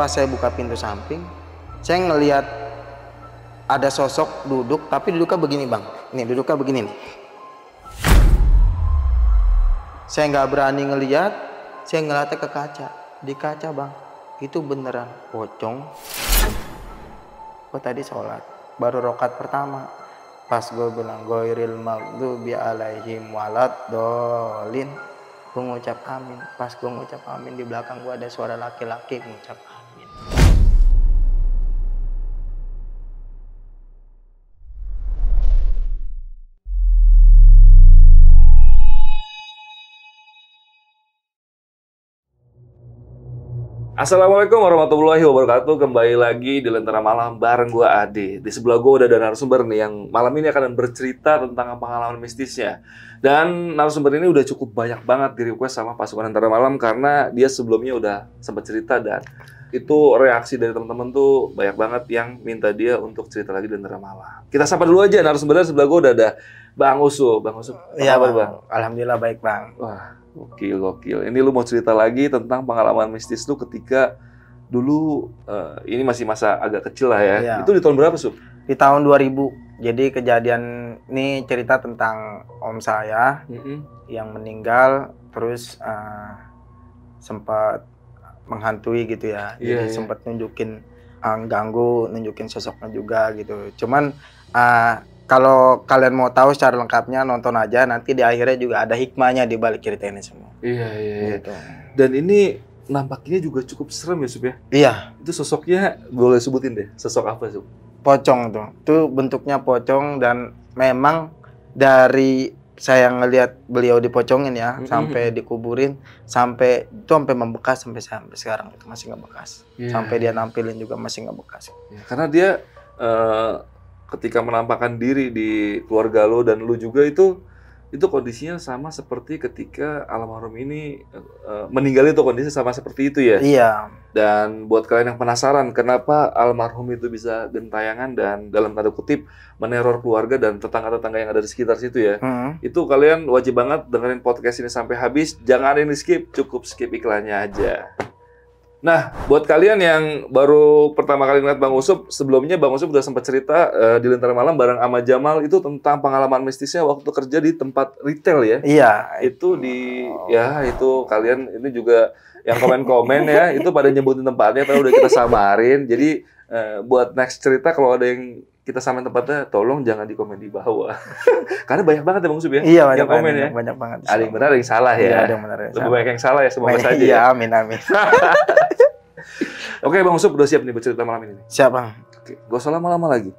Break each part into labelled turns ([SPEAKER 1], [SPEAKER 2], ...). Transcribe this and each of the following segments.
[SPEAKER 1] pas saya buka pintu samping saya ngelihat ada sosok duduk tapi duduknya begini bang ini duduknya begini nih saya nggak berani ngelihat saya ngeliatnya ke kaca di kaca bang itu beneran pocong gue tadi sholat baru rokat pertama pas gue bilang goiril maghdubi alaihim walad dolin gue ngucap amin pas gue ngucap amin di belakang gue ada suara laki-laki ngucap amin
[SPEAKER 2] Assalamualaikum warahmatullahi wabarakatuh. Kembali lagi di Lentera Malam bareng gue Ade. Di sebelah gue udah ada narasumber nih yang malam ini akan bercerita tentang pengalaman mistisnya. Dan narasumber ini udah cukup banyak banget di request sama pasukan Lentera Malam karena dia sebelumnya udah sempat cerita dan itu reaksi dari teman-teman tuh banyak banget yang minta dia untuk cerita lagi di Lentera Malam. Kita sapa dulu aja narasumbernya sebelah gue udah ada Bang Usu. Bang Usu, apa ya, Bang?
[SPEAKER 1] Alhamdulillah baik Bang. Wah,
[SPEAKER 2] Gokil, gokil. Ini lu mau cerita lagi tentang pengalaman mistis lu ketika dulu uh, ini masih masa agak
[SPEAKER 1] kecil lah ya. Iya. Itu di tahun berapa, Sub? Di tahun 2000. Jadi kejadian ini cerita tentang om saya mm -hmm. yang meninggal terus uh, sempat menghantui gitu ya. Iya, Jadi yeah. sempat nunjukin uh, ganggu, nunjukin sosoknya juga gitu. Cuman uh, kalau kalian mau tahu secara lengkapnya nonton aja nanti di akhirnya juga ada hikmahnya di balik cerita ini semua.
[SPEAKER 2] Iya iya. iya. Gitu.
[SPEAKER 1] Dan ini nampaknya juga cukup serem ya Sup ya. Iya. Itu sosoknya boleh sebutin deh, sosok apa Sup? Pocong tuh. Itu bentuknya pocong dan memang dari saya ngelihat beliau dipocongin ya mm -hmm. sampai dikuburin sampai itu sampai membekas sampai sampai sekarang itu masih nggak bekas yeah. sampai dia nampilin juga masih nggak bekas
[SPEAKER 2] yeah. karena dia eh, ketika menampakkan diri di keluarga lo dan lo juga itu itu kondisinya sama seperti ketika almarhum ini uh, meninggal itu kondisi sama seperti itu ya. Iya. Dan buat kalian yang penasaran kenapa almarhum itu bisa gentayangan dan dalam tanda kutip meneror keluarga dan tetangga-tetangga yang ada di sekitar situ ya. Hmm. Itu kalian wajib banget dengerin podcast ini sampai habis. Jangan ada yang skip, cukup skip iklannya aja. Nah, buat kalian yang baru pertama kali ngeliat Bang Usup, sebelumnya Bang Usup udah sempat cerita uh, di Lentera Malam bareng sama Jamal itu tentang pengalaman mistisnya waktu kerja di tempat retail ya. Iya. Itu di ya itu kalian ini juga yang komen-komen ya, itu pada nyebutin tempatnya tapi udah kita samarin. Jadi uh, buat next cerita kalau ada yang kita sama tempatnya, tolong jangan dikomen di bawah. Karena banyak banget ya Bang Sub ya? Iya, banyak, yang komen ya. banyak banget. Ada yang benar, ada yang salah ya. Iya, ada yang benar. ya Lebih banyak yang salah ya semoga saja. Ya. Iya, amin amin. Oke, Bang Sub udah siap nih bercerita malam ini. Siap, Bang. Oke, gak usah lama-lama lagi.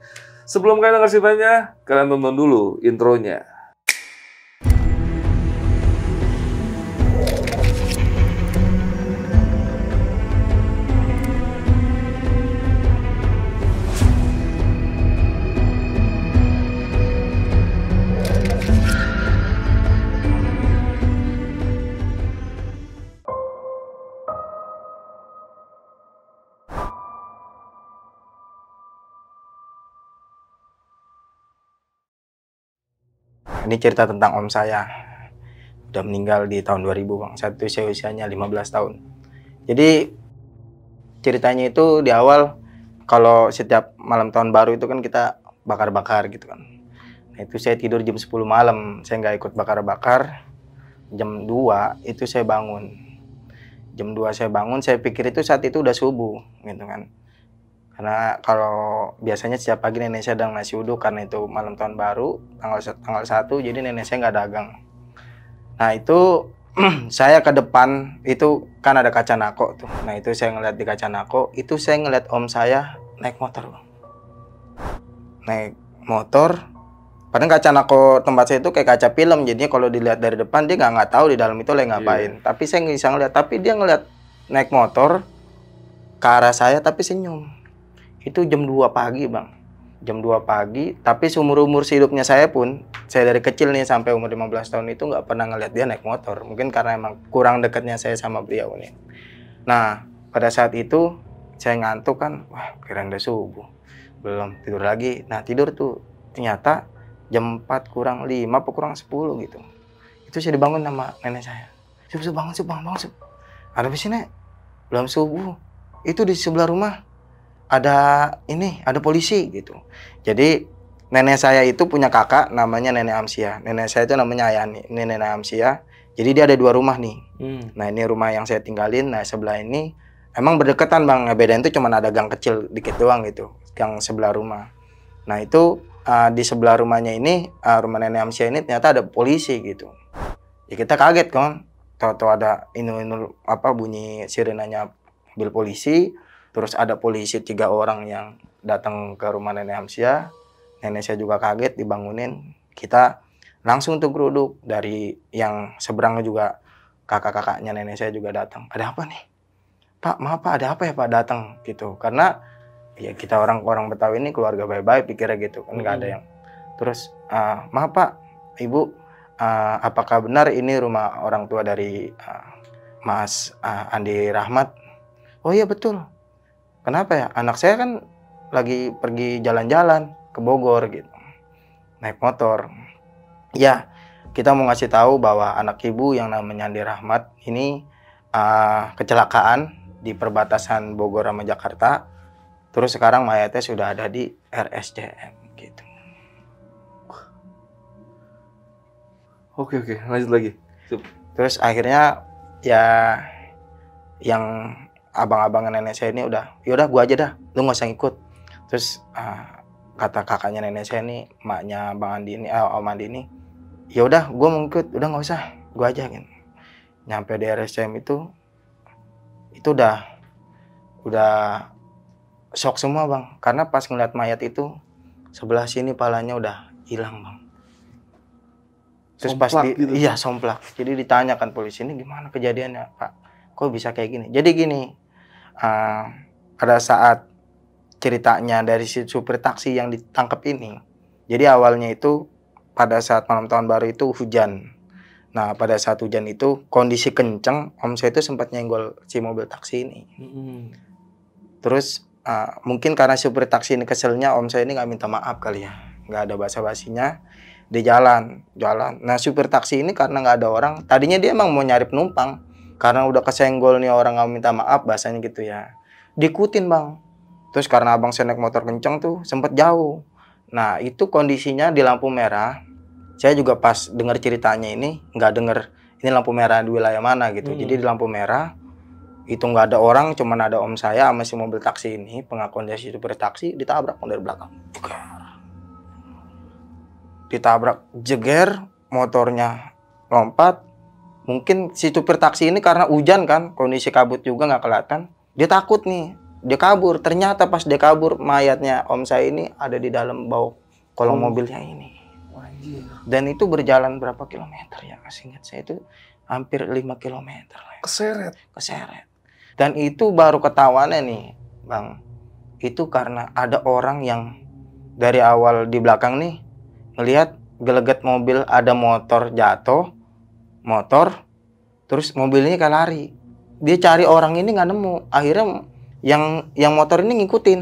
[SPEAKER 2] Sebelum kalian dengar ceritanya, kalian tonton dulu intronya.
[SPEAKER 1] ini cerita tentang om saya. Udah meninggal di tahun 2000, Bang. Satu saya usianya 15 tahun. Jadi ceritanya itu di awal kalau setiap malam tahun baru itu kan kita bakar-bakar gitu kan. Nah, itu saya tidur jam 10 malam, saya nggak ikut bakar-bakar. Jam 2 itu saya bangun. Jam 2 saya bangun, saya pikir itu saat itu udah subuh gitu kan. Karena kalau biasanya setiap pagi nenek saya dagang nasi uduk karena itu malam tahun baru, tanggal tanggal satu jadi nenek saya nggak dagang. Nah itu saya ke depan itu kan ada kaca nako tuh. Nah itu saya ngeliat di kaca nako, itu saya ngeliat om saya naik motor Naik motor, padahal kaca nako tempat saya itu kayak kaca film, jadinya kalau dilihat dari depan dia nggak nggak tahu di dalam itu lagi iya. ngapain. Yeah. Tapi saya nggak bisa ngeliat, tapi dia ngeliat naik motor ke arah saya tapi senyum itu jam 2 pagi bang jam 2 pagi tapi seumur umur hidupnya saya pun saya dari kecil nih sampai umur 15 tahun itu nggak pernah ngeliat dia naik motor mungkin karena emang kurang dekatnya saya sama beliau nih nah pada saat itu saya ngantuk kan wah kira udah subuh belum tidur lagi nah tidur tuh ternyata jam 4 kurang 5 atau kurang 10 gitu itu saya dibangun sama nenek saya subuh bangun subuh bangun subuh ada di sini belum subuh itu di sebelah rumah ada ini, ada polisi gitu. Jadi nenek saya itu punya kakak namanya Nenek Amsia. Nenek saya itu namanya Ayani, nenek, Nenek Amsia. Jadi dia ada dua rumah nih. Hmm. Nah ini rumah yang saya tinggalin, nah sebelah ini emang berdekatan bang. Bedanya itu cuma ada gang kecil dikit doang gitu, gang sebelah rumah. Nah itu uh, di sebelah rumahnya ini, uh, rumah Nenek Amsia ini ternyata ada polisi gitu. Ya kita kaget kan, tahu-tahu ada inu-inu apa bunyi sirenanya mobil polisi Terus ada polisi tiga orang yang datang ke rumah nenek Hamsia. Nenek saya juga kaget dibangunin. Kita langsung tuh geruduk dari yang seberang juga kakak-kakaknya nenek saya juga datang. Ada apa nih? Pak, maaf Pak, ada apa ya Pak datang gitu. Karena ya kita orang-orang Betawi ini keluarga baik-baik pikirnya gitu kan nggak hmm. ada yang. Terus uh, maaf Pak, Ibu, uh, apakah benar ini rumah orang tua dari uh, Mas uh, Andi Rahmat? Oh iya betul kenapa ya anak saya kan lagi pergi jalan-jalan ke Bogor gitu naik motor ya kita mau ngasih tahu bahwa anak ibu yang namanya Andi Rahmat ini uh, kecelakaan di perbatasan Bogor sama Jakarta terus sekarang mayatnya sudah ada di RSJM gitu oke oke lanjut lagi terus akhirnya ya yang abang-abang nenek saya ini udah yaudah gue aja dah lu nggak usah ikut. terus uh, kata kakaknya nenek saya ini maknya bang Andi ini eh, om Andi ini yaudah gua mau ikut udah nggak usah gue aja kan nyampe di RSCM itu itu udah udah shock semua bang karena pas ngeliat mayat itu sebelah sini palanya udah hilang bang terus pas pasti gitu. iya somplak jadi ditanyakan polisi ini gimana kejadiannya pak kok bisa kayak gini jadi gini uh, pada saat ceritanya dari si supir taksi yang ditangkap ini. Jadi awalnya itu pada saat malam tahun baru itu hujan. Nah pada saat hujan itu kondisi kenceng, om saya itu sempat nyenggol si mobil taksi ini. Hmm. Terus uh, mungkin karena supir taksi ini keselnya, om saya ini nggak minta maaf kali ya, nggak ada basa basinya. di jalan, jalan. Nah supir taksi ini karena nggak ada orang, tadinya dia emang mau nyari penumpang, karena udah kesenggol nih orang nggak minta maaf bahasanya gitu ya dikutin bang terus karena abang saya motor kenceng tuh sempet jauh nah itu kondisinya di lampu merah saya juga pas dengar ceritanya ini nggak dengar ini lampu merah di wilayah mana gitu hmm. jadi di lampu merah itu nggak ada orang cuman ada om saya sama si mobil taksi ini pengakuan dari supir taksi ditabrak dari belakang ditabrak jeger motornya lompat mungkin si supir taksi ini karena hujan kan kondisi kabut juga nggak kelihatan dia takut nih dia kabur ternyata pas dia kabur mayatnya om saya ini ada di dalam bau kolong hmm. mobilnya ini dan itu berjalan berapa kilometer ya masih ingat saya itu hampir 5 kilometer ya. keseret keseret dan itu baru ketahuannya nih bang itu karena ada orang yang dari awal di belakang nih melihat geleget mobil ada motor jatuh motor terus mobilnya kayak lari dia cari orang ini nggak nemu akhirnya yang yang motor ini ngikutin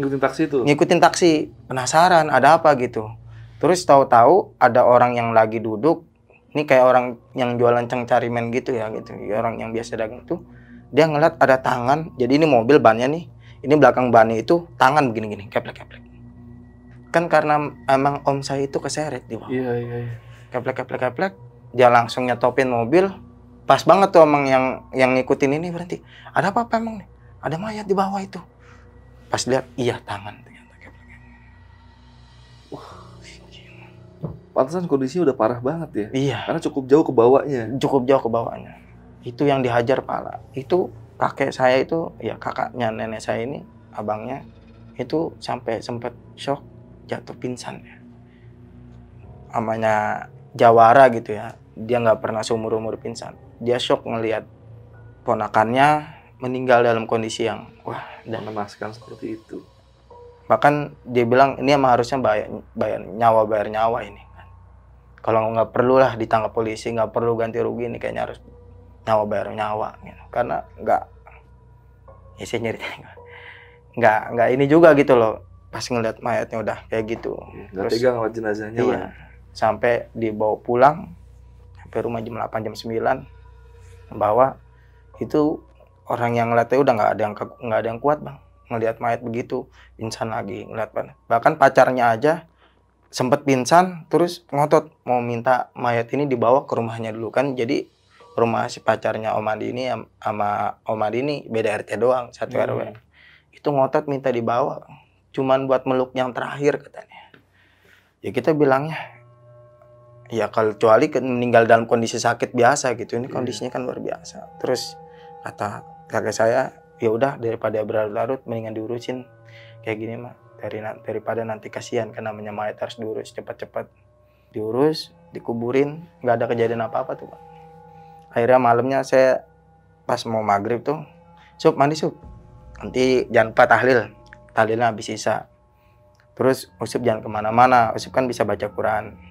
[SPEAKER 1] ngikutin taksi itu ngikutin taksi penasaran ada apa gitu terus tahu-tahu ada orang yang lagi duduk ini kayak orang yang jualan cari men gitu ya gitu orang yang biasa dagang tuh dia ngeliat ada tangan jadi ini mobil bannya nih ini belakang bannya itu tangan begini-gini keplek keplek kan karena emang om saya itu keseret di bawah iya iya, iya. keplek keplek keplek dia langsung nyetopin mobil Pas banget tuh emang yang yang ngikutin ini berhenti. Ada apa, apa emang nih? Ada mayat di bawah itu. Pas lihat, iya tangan ternyata Pantesan kondisi udah parah banget ya. Iya. Karena cukup jauh ke bawahnya. Cukup jauh ke bawahnya. Itu yang dihajar pala. Itu kakek saya itu, ya kakaknya nenek saya ini, abangnya, itu sampai sempat shock jatuh pingsan ya. Amanya jawara gitu ya. Dia nggak pernah seumur umur pingsan dia shock ngelihat ponakannya meninggal dalam kondisi yang wah dan memaskan seperti itu. Bahkan dia bilang ini emang harusnya bayar, bayar nyawa bayar nyawa ini. Kalau nggak perlu lah ditangkap polisi, nggak perlu ganti rugi ini kayaknya harus nyawa bayar nyawa. Gitu. Karena nggak, ya saya nyari nggak nggak ini juga gitu loh pas ngeliat mayatnya udah kayak gitu. Iya, nggak tega ngeliat jenazahnya. Iya, lah. sampai dibawa pulang sampai rumah jam 8 jam 9 bahwa itu orang yang ngeliatnya udah nggak ada yang nggak ada yang kuat bang ngelihat mayat begitu pingsan lagi ngeliat bahkan pacarnya aja sempet pingsan terus ngotot mau minta mayat ini dibawa ke rumahnya dulu kan jadi rumah si pacarnya Om Adi ini sama Om Adi ini beda RT doang satu hmm. RW itu ngotot minta dibawa cuman buat meluk yang terakhir katanya ya kita bilangnya ya kalau kecuali meninggal dalam kondisi sakit biasa gitu ini iya. kondisinya kan luar biasa terus kata kakek saya ya udah daripada berlarut-larut mendingan diurusin kayak gini mah dari daripada nanti kasihan karena mayat harus diurus cepat-cepat diurus dikuburin nggak ada kejadian apa-apa tuh pak akhirnya malamnya saya pas mau maghrib tuh sup mandi sup nanti jangan lupa tahlil tahlilnya habis sisa terus usup jangan kemana-mana usup kan bisa baca Quran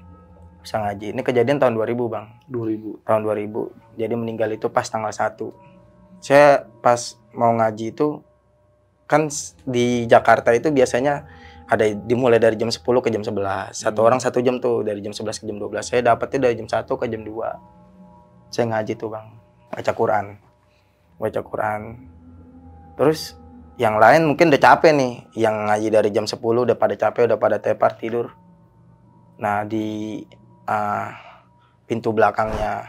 [SPEAKER 1] bisa ngaji. Ini kejadian tahun 2000 bang. 2000. Tahun 2000. Jadi meninggal itu pas tanggal 1. Saya pas mau ngaji itu kan di Jakarta itu biasanya ada dimulai dari jam 10 ke jam 11. Satu hmm. orang satu jam tuh dari jam 11 ke jam 12. Saya dapatnya dari jam 1 ke jam 2. Saya ngaji tuh bang. Baca Quran. Baca Quran. Terus yang lain mungkin udah capek nih. Yang ngaji dari jam 10 udah pada capek, udah pada tepar, tidur. Nah di uh, pintu belakangnya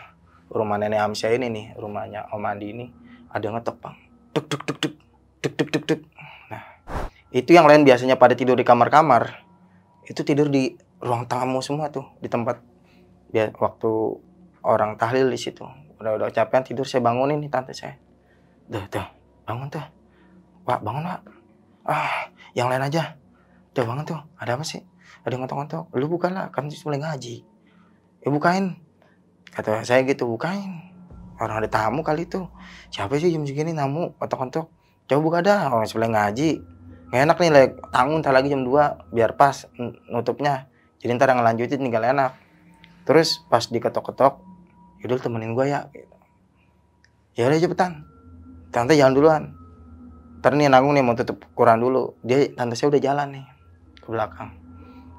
[SPEAKER 1] rumah nenek Amsyah ini nih, rumahnya Om Andi ini ada ngetok bang, duk duk duk duk, duk duk duk duk. Nah, itu yang lain biasanya pada tidur di kamar-kamar, itu tidur di ruang tamu semua tuh, di tempat ya, waktu orang tahlil di situ. Udah udah capean tidur saya bangunin nih tante saya, dah dah bangun tuh, pak bangun pak, ah yang lain aja, udah bangun tuh, ada apa sih? Ada ngetok-ngetok, lu bukan lah, kan mulai ngaji ya bukain kata saya gitu bukain orang ada tamu kali itu siapa sih jam segini tamu otak-otak coba buka dah orang sebelah ngaji nggak enak nih like, tanggung ntar lagi jam 2 biar pas nutupnya jadi ntar yang ngelanjutin tinggal enak terus pas diketok-ketok Yudul temenin gue ya ya udah cepetan tante jalan duluan ntar nih nanggung nih mau tutup kurang dulu dia tante saya udah jalan nih ke belakang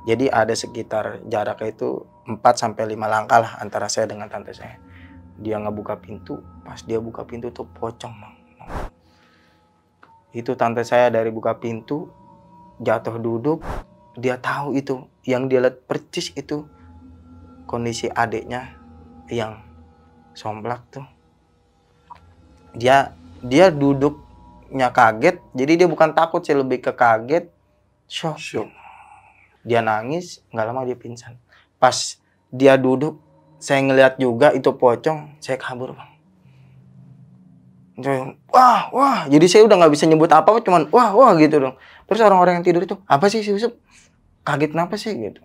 [SPEAKER 1] jadi ada sekitar jaraknya itu 4 sampai 5 langkah lah antara saya dengan tante saya. Dia ngebuka pintu, pas dia buka pintu tuh pocong, Itu tante saya dari buka pintu jatuh duduk, dia tahu itu yang dia lihat percis itu kondisi adiknya yang somplak tuh. Dia dia duduknya kaget, jadi dia bukan takut sih lebih ke kaget, shock. shock dia nangis, nggak lama dia pingsan. Pas dia duduk, saya ngeliat juga itu pocong, saya kabur bang. Wah, wah, jadi saya udah nggak bisa nyebut apa-apa, cuman wah, wah gitu dong. Terus orang-orang yang tidur itu, apa sih si Yusuf? Kaget kenapa sih gitu?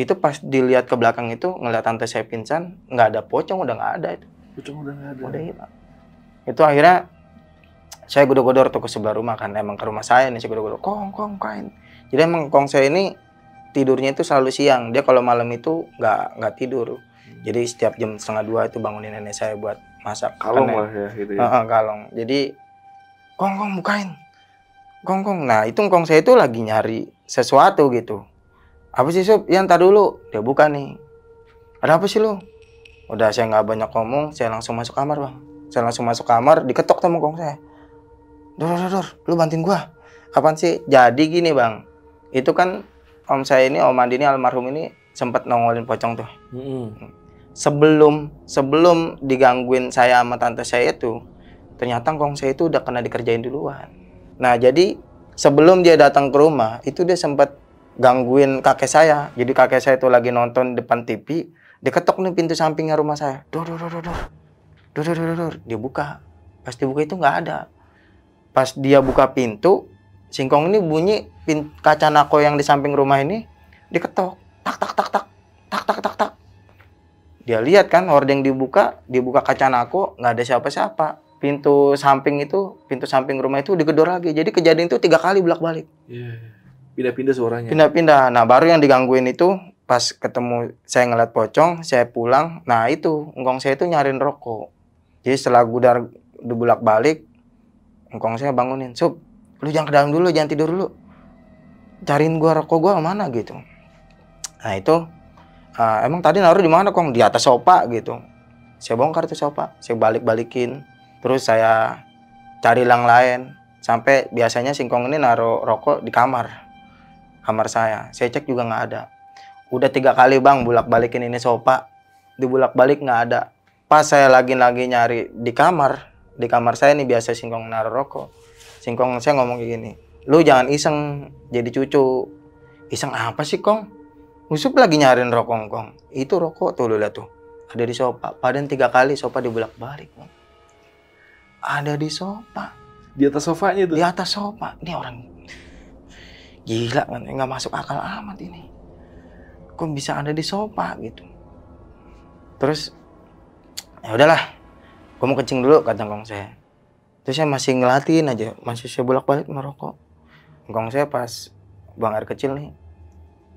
[SPEAKER 1] Itu pas dilihat ke belakang itu, ngeliat tante saya pingsan, nggak ada pocong, udah nggak ada itu. Pocong udah nggak ada. Udah hilang. Itu akhirnya saya godor-godor tuh ke sebelah rumah kan, emang ke rumah saya nih, saya godor-godor, kong, kong, kain jadi emang Kongse ini tidurnya itu selalu siang dia kalau malam itu nggak nggak tidur jadi setiap jam setengah dua itu bangunin nenek saya buat masak kalong lah ya gitu ya kalong jadi kong kong bukain kong kong nah itu kong saya itu lagi nyari sesuatu gitu apa sih sup yang tadi dulu dia buka nih ada apa sih lu udah saya nggak banyak ngomong saya langsung masuk kamar bang saya langsung masuk kamar diketok sama kong saya dor dor dor lu bantuin gua Kapan sih jadi gini bang itu kan om saya ini om Andi ini almarhum ini sempat nongolin pocong tuh mm -hmm. sebelum sebelum digangguin saya sama tante saya itu ternyata kong saya itu udah kena dikerjain duluan nah jadi sebelum dia datang ke rumah itu dia sempat gangguin kakek saya jadi kakek saya itu lagi nonton depan TV dia ketok nih pintu sampingnya rumah saya dor dor dor dor dor dor dor dor dia buka pas buka itu nggak ada pas dia buka pintu singkong ini bunyi pin, kaca nako yang di samping rumah ini diketok tak tak tak tak tak tak tak tak dia lihat kan hordeng dibuka dibuka kaca nako nggak ada siapa-siapa pintu samping itu pintu samping rumah itu digedor lagi jadi kejadian itu tiga kali bolak balik
[SPEAKER 2] iya, iya. pindah-pindah yeah. suaranya
[SPEAKER 1] pindah-pindah nah baru yang digangguin itu pas ketemu saya ngeliat pocong saya pulang nah itu engkong saya itu nyariin rokok jadi setelah gudar dibulak balik engkong saya bangunin sup lu jangan ke dalam dulu jangan tidur dulu cariin gua rokok gua mana gitu nah itu uh, emang tadi naruh di mana kong di atas sofa gitu saya bongkar tuh sofa saya balik balikin terus saya cari lang lain sampai biasanya singkong ini naruh rokok di kamar kamar saya saya cek juga nggak ada udah tiga kali bang bulak balikin ini sofa dibulak balik nggak ada pas saya lagi lagi nyari di kamar di kamar saya ini biasa singkong naruh rokok singkong saya ngomong kayak gini lu jangan iseng jadi cucu iseng apa sih kong Usup lagi nyariin rokok kong itu rokok tuh lu lihat tuh ada di sofa padahal tiga kali sofa dibelak balik kong ada di sofa di atas sofanya tuh di atas sofa ini orang gila kan nggak masuk akal amat ini kok bisa ada di sofa gitu terus ya udahlah gue mau kencing dulu kata kong saya terus saya masih ngelatin aja masih saya bolak balik merokok gong saya pas buang air kecil nih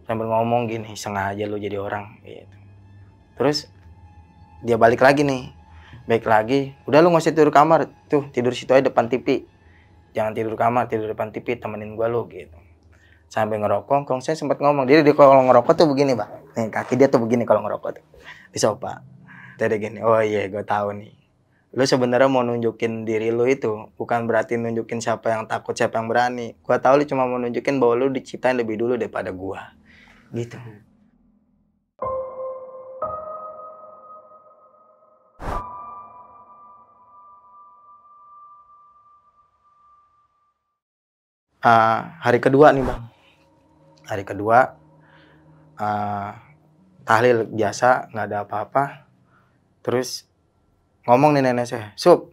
[SPEAKER 1] sambil ngomong gini sengaja lu jadi orang gitu terus dia balik lagi nih baik lagi udah lu nggak usah tidur kamar tuh tidur situ aja depan TV jangan tidur kamar tidur depan TV temenin gua lu gitu sampai ngerokok gong saya sempat ngomong dia dia kalau ngerokok tuh begini pak nih kaki dia tuh begini kalau ngerokok tuh bisa pak jadi gini oh iya gue tahu nih lu sebenarnya mau nunjukin diri lu itu bukan berarti nunjukin siapa yang takut siapa yang berani gua tahu lu cuma mau nunjukin bahwa lu diciptain lebih dulu daripada gua gitu Uh, hari kedua nih bang, hari kedua uh, tahlil biasa nggak ada apa-apa, terus ngomong nih nenek saya sup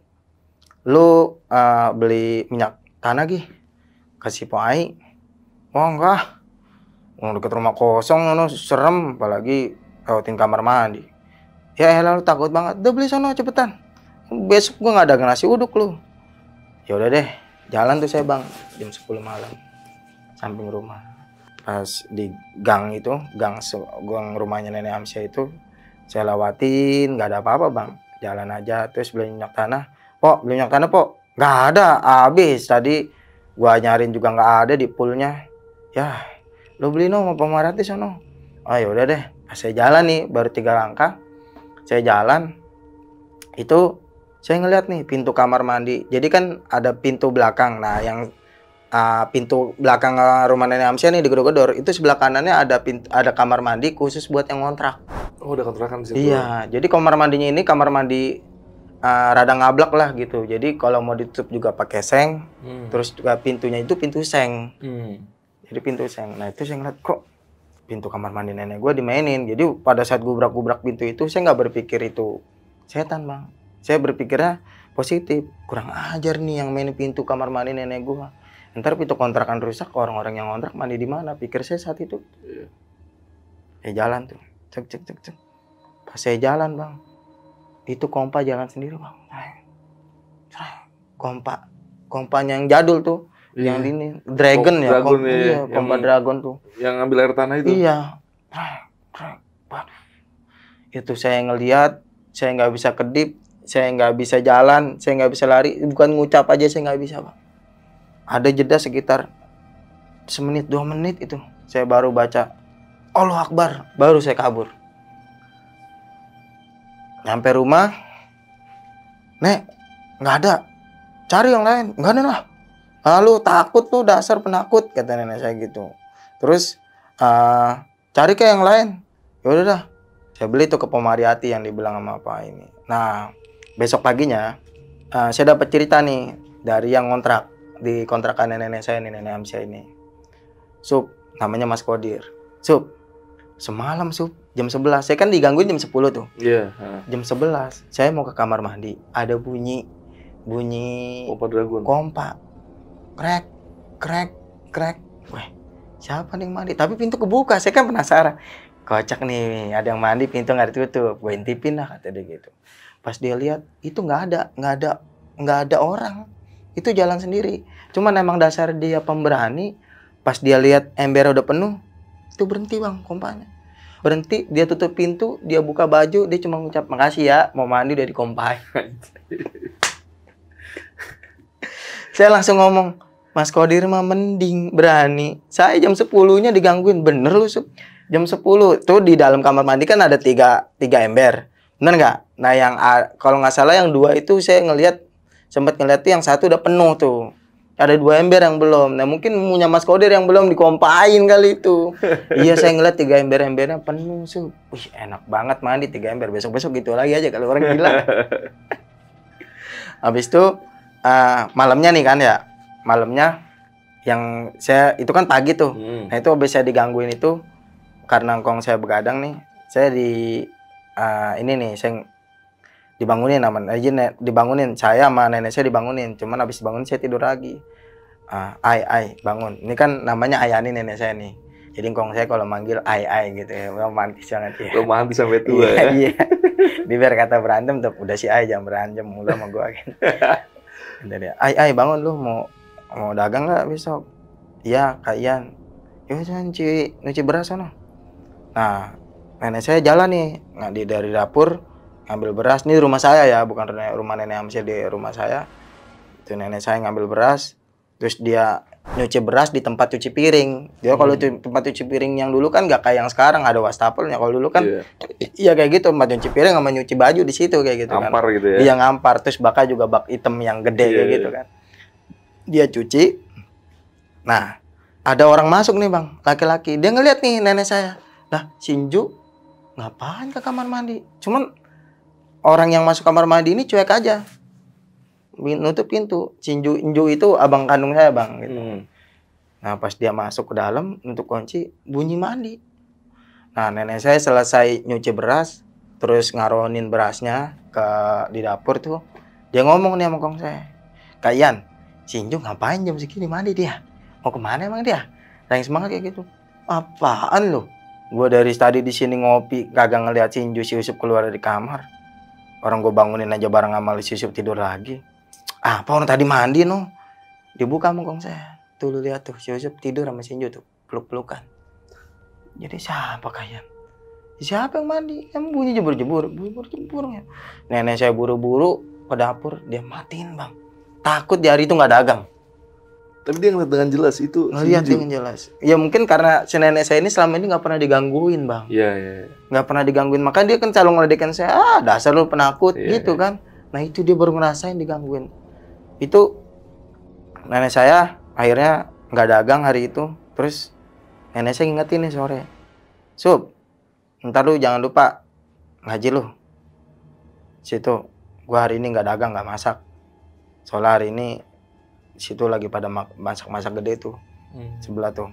[SPEAKER 1] lu uh, beli minyak tanah gih kasih po ai oh enggak mau deket rumah kosong no, serem apalagi lewatin kamar mandi ya elah ya, lu takut banget udah beli sono cepetan besok gua nggak ada nasi uduk lu ya udah deh jalan tuh saya bang jam 10 malam samping rumah pas di gang itu gang gang rumahnya nenek Amsya itu saya lewatin nggak ada apa-apa bang jalan aja terus beli minyak tanah pok beli minyak tanah pok nggak ada habis tadi gua nyarin juga nggak ada di poolnya ya lo beli no mau pemarati sono oh yaudah deh saya jalan nih baru tiga langkah saya jalan itu saya ngeliat nih pintu kamar mandi jadi kan ada pintu belakang nah yang uh, pintu belakang ah, rumah nenek Amsia nih di gedor-gedor itu sebelah kanannya ada pintu, ada kamar mandi khusus buat yang kontrak. Oh, ada kontrakan di situ. Iya, jadi kamar mandinya ini kamar mandi uh, rada ngablak lah gitu. Jadi kalau mau ditutup juga pakai seng. Hmm. Terus juga pintunya itu pintu seng. Hmm. Jadi pintu seng. Nah, itu saya ngeliat kok pintu kamar mandi nenek gue dimainin. Jadi pada saat gubrak-gubrak pintu itu saya nggak berpikir itu setan, Bang. Saya berpikirnya positif. Kurang ajar nih yang main pintu kamar mandi nenek gue ntar pintu kontrakan rusak orang-orang yang kontrak mandi di mana pikir saya saat itu saya ya jalan tuh cek cek cek cek pas saya jalan bang itu kompa jalan sendiri bang nah, kompa kompanya yang jadul tuh iya. yang ini dragon oh, ya dragon, kompa, ya. ya iya, kompa yang, dragon tuh yang ngambil air tanah itu iya itu saya ngelihat saya nggak bisa kedip saya nggak bisa jalan saya nggak bisa lari bukan ngucap aja saya nggak bisa bang ada jeda sekitar semenit dua menit itu saya baru baca Allah Akbar baru saya kabur sampai rumah nek nggak ada cari yang lain nggak ada lah lalu takut tuh dasar penakut kata nenek saya gitu terus uh, cari ke yang lain yaudah dah saya beli tuh ke Pomariati yang dibilang sama apa ini nah besok paginya uh, saya dapat cerita nih dari yang kontrak di kontrakan nenek saya ini nenek saya ini sup namanya Mas Kodir sup semalam sup jam 11 saya kan digangguin jam 10 tuh iya yeah. jam 11 saya mau ke kamar mandi ada bunyi bunyi kompak dragon kompa krek krek krek wah siapa nih yang mandi tapi pintu kebuka saya kan penasaran kocak nih ada yang mandi pintu nggak ditutup gue intipin lah katanya gitu pas dia lihat itu nggak ada nggak ada nggak ada orang itu jalan sendiri cuman emang dasar dia pemberani pas dia lihat ember udah penuh itu berhenti bang kompanya berhenti dia tutup pintu dia buka baju dia cuma ngucap makasih ya mau mandi dari kompai saya langsung ngomong Mas Kodir mah mending berani saya jam sepuluhnya digangguin bener lu sup jam sepuluh, tuh di dalam kamar mandi kan ada tiga, tiga ember bener nggak nah yang kalau nggak salah yang dua itu saya ngelihat sempat ngeliat tuh yang satu udah penuh tuh ada dua ember yang belum. Nah mungkin punya Mas koder yang belum dikompain kali itu. iya saya ngeliat tiga ember-embernya penuh. So. Wih enak banget mandi tiga ember. Besok-besok gitu lagi aja kalau orang gila. Habis itu uh, malamnya nih kan ya. Malamnya yang saya itu kan pagi tuh. Hmm. Nah itu habis saya digangguin itu karena kong saya begadang nih. Saya di uh, ini nih saya dibangunin sama aja dibangunin saya sama nenek saya dibangunin cuman habis bangun saya tidur lagi ah ai ai bangun ini kan namanya ayani nenek saya nih jadi kong saya kalau manggil ai ai gitu ya romantis banget ya romantis sampai tua iya, ya iya. biar kata berantem tuh udah si ai jangan berantem mulu sama gua kan jadi ai ai bangun lu mau mau dagang nggak besok iya kalian yuk ya cuci cuci beras sana nah nenek saya jalan nih nggak di dari dapur ngambil beras ini rumah saya ya bukan rumah nenek masih di rumah saya itu nenek saya ngambil beras terus dia nyuci beras di tempat cuci piring dia hmm. kalau tempat cuci piring yang dulu kan gak kayak yang sekarang ada wastafelnya kalau dulu kan iya ya kayak gitu tempat cuci piring sama nyuci baju di situ kayak gitu kan. ngampar kan gitu ya dia ngampar terus bakal juga bak item yang gede yeah, kayak iya. gitu kan dia cuci nah ada orang masuk nih bang laki-laki dia ngeliat nih nenek saya lah Sinju ngapain ke kamar mandi cuman orang yang masuk kamar mandi ini cuek aja nutup pintu cinju inju itu abang kandung saya bang gitu hmm. nah pas dia masuk ke dalam untuk kunci bunyi mandi nah nenek saya selesai nyuci beras terus ngaronin berasnya ke di dapur tuh dia ngomong nih sama saya kayan Cinju ngapain jam segini mandi dia mau kemana emang dia sayang semangat kayak gitu apaan lu gue dari tadi di sini ngopi kagak ngeliat Cinju si Yusuf keluar dari kamar Orang gue bangunin aja bareng sama si Yusuf tidur lagi. Apa orang tadi mandi no? Dibuka mukong saya. Tuh lu lihat tuh si Yusuf tidur sama si tuh peluk-pelukan. Jadi siapa kalian? Siapa yang mandi? Yang bunyi jebur-jebur, jebur-jebur. Nenek saya buru-buru ke dapur, dia matiin bang. Takut di hari itu nggak dagang. Tapi dia ngeliat dengan jelas itu. Ngeliat si dengan jelas. Ya mungkin karena si nenek saya ini selama ini nggak pernah digangguin bang. Iya yeah, iya. Yeah. Nggak pernah digangguin. Makanya dia kan calon ngeledekin saya. Ah dasar lu penakut yeah, gitu iya. kan. Nah itu dia baru ngerasain digangguin. Itu nenek saya akhirnya nggak dagang hari itu. Terus nenek saya ngingetin nih sore. Sub, ntar lu jangan lupa ngaji lu. Situ, gua hari ini nggak dagang nggak masak. Soalnya hari ini situ lagi pada masak-masak gede tuh hmm. sebelah tuh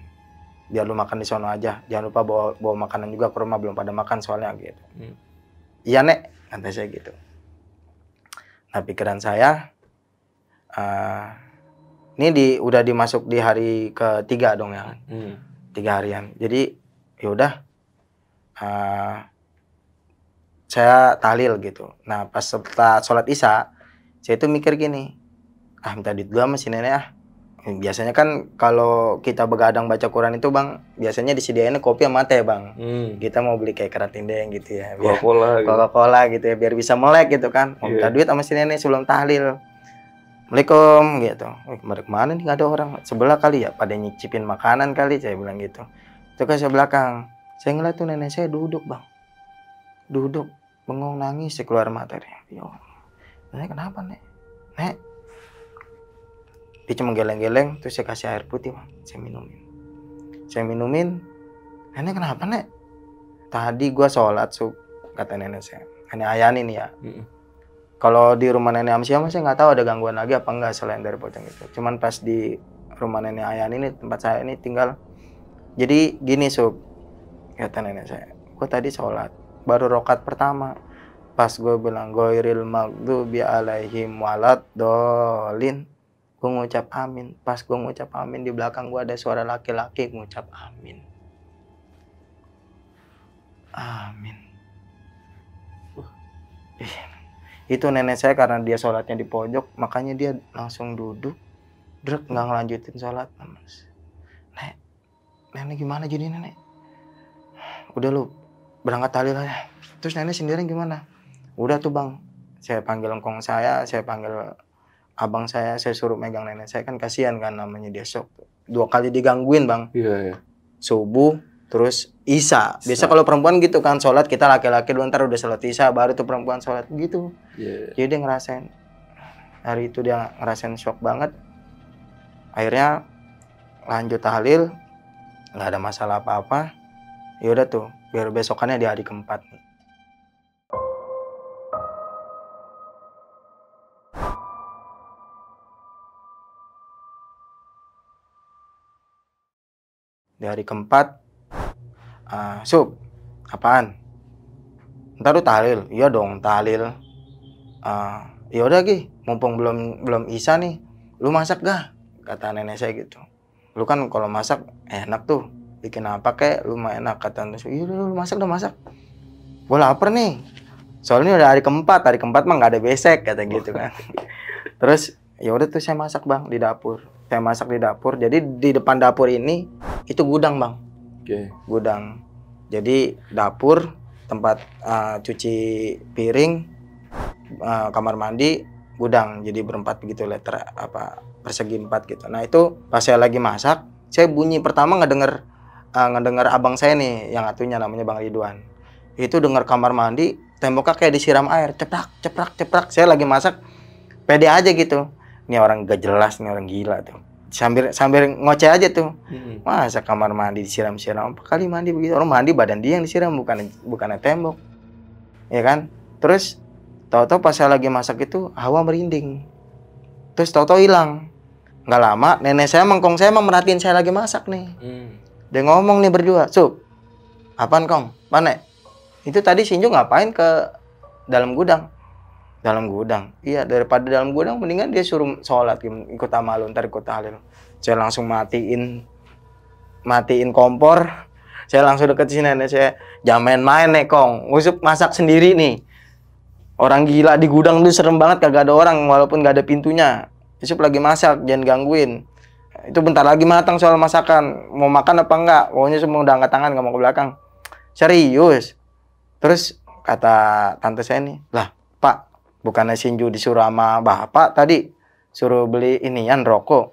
[SPEAKER 1] biar lu makan di sana aja jangan lupa bawa bawa makanan juga ke rumah belum pada makan soalnya gitu hmm. iya nek kata saya gitu nah pikiran saya uh, ini di udah dimasuk di hari ketiga dong ya hmm. tiga harian jadi yaudah uh, eh, saya tahlil gitu nah pas setelah sholat isya saya itu mikir gini ah minta duit dulu sama si nenek ah biasanya kan kalau kita begadang baca Quran itu bang biasanya disediainnya kopi sama teh bang hmm. kita mau beli kayak keratin dinding gitu ya Coca Cola gitu. Coca gitu ya biar bisa melek gitu kan mau yeah. duit sama si nenek sebelum tahlil Assalamualaikum gitu eh, mereka kemana nih nggak ada orang sebelah kali ya pada nyicipin makanan kali saya bilang gitu itu ke sebelah belakang saya ngeliat tuh nenek saya duduk bang duduk bengong nangis keluar mata ya Allah nenek kenapa nek nek dia cuma geleng-geleng terus saya kasih air putih bang saya minumin saya minumin nenek kenapa nek tadi gua sholat su kata nenek saya nenek ayani nih ya kalau di rumah nenek siapa saya nggak tahu ada gangguan lagi apa enggak selain dari pocong itu cuman pas di rumah nenek ayani ini tempat saya ini tinggal jadi gini sub kata nenek saya gua tadi sholat baru rokat pertama pas gue bilang goiril magdubi alaihim walad dolin gue ngucap amin pas gue ngucap amin di belakang gue ada suara laki-laki ngucap amin amin uh, iya. itu nenek saya karena dia sholatnya di pojok makanya dia langsung duduk drek nggak ngelanjutin sholat mas nek nenek gimana jadi nenek udah lu berangkat lah ya. terus nenek sendiri gimana udah tuh bang saya panggil lengkong saya saya panggil abang saya saya suruh megang nenek saya kan kasihan kan namanya dia shock dua kali digangguin bang iya, iya. subuh terus isa biasa kalau perempuan gitu kan sholat kita laki-laki dulu ntar udah sholat isa baru tuh perempuan sholat gitu yeah. Iya. jadi dia ngerasain hari itu dia ngerasain shock banget akhirnya lanjut tahlil nggak ada masalah apa-apa yaudah udah tuh biar besokannya di hari keempat di hari keempat uh, ah, sub apaan ntar lu tahlil iya dong tahlil uh, ya udah gih mumpung belum belum isa nih lu masak gak kata nenek saya gitu lu kan kalau masak enak tuh bikin apa kek lu enak kata nenek iya lu masak udah masak gue lapar nih soalnya udah hari keempat hari keempat mah nggak ada besek kata gitu kan oh. terus ya udah tuh saya masak bang di dapur saya masak di dapur. Jadi di depan dapur ini itu gudang bang. Oke. Okay. Gudang. Jadi dapur, tempat uh, cuci piring, uh, kamar mandi, gudang. Jadi berempat begitu letter apa persegi empat gitu. Nah itu pas saya lagi masak, saya bunyi pertama nggak dengar uh, ngedenger abang saya nih yang atunya namanya bang Ridwan. Itu dengar kamar mandi, temboknya kayak disiram air, ceprak ceprak ceprak. Saya lagi masak, pede aja gitu ini orang gak jelas nih orang gila tuh sambil sambil ngoceh aja tuh hmm. masa kamar mandi disiram-siram apa kali mandi begitu orang mandi badan dia yang disiram bukan bukan tembok ya kan terus tau tau pas saya lagi masak itu hawa merinding terus tau tau hilang nggak lama nenek saya mengkong saya emang merhatiin saya lagi masak nih hmm. dia ngomong nih berdua sup apaan kong mana itu tadi Sinju ngapain ke dalam gudang dalam gudang iya daripada dalam gudang mendingan dia suruh sholat ikut lu ntar ikut halil saya langsung matiin matiin kompor saya langsung deket sini nenek saya jangan main-main nek kong ngusup masak sendiri nih orang gila di gudang tuh serem banget kagak ada orang walaupun gak ada pintunya Yusuf lagi masak jangan gangguin itu bentar lagi matang soal masakan mau makan apa enggak pokoknya semua udah angkat tangan gak mau ke belakang serius terus kata tante saya nih lah bukannya Shinju disuruh sama bapak tadi suruh beli ini inian rokok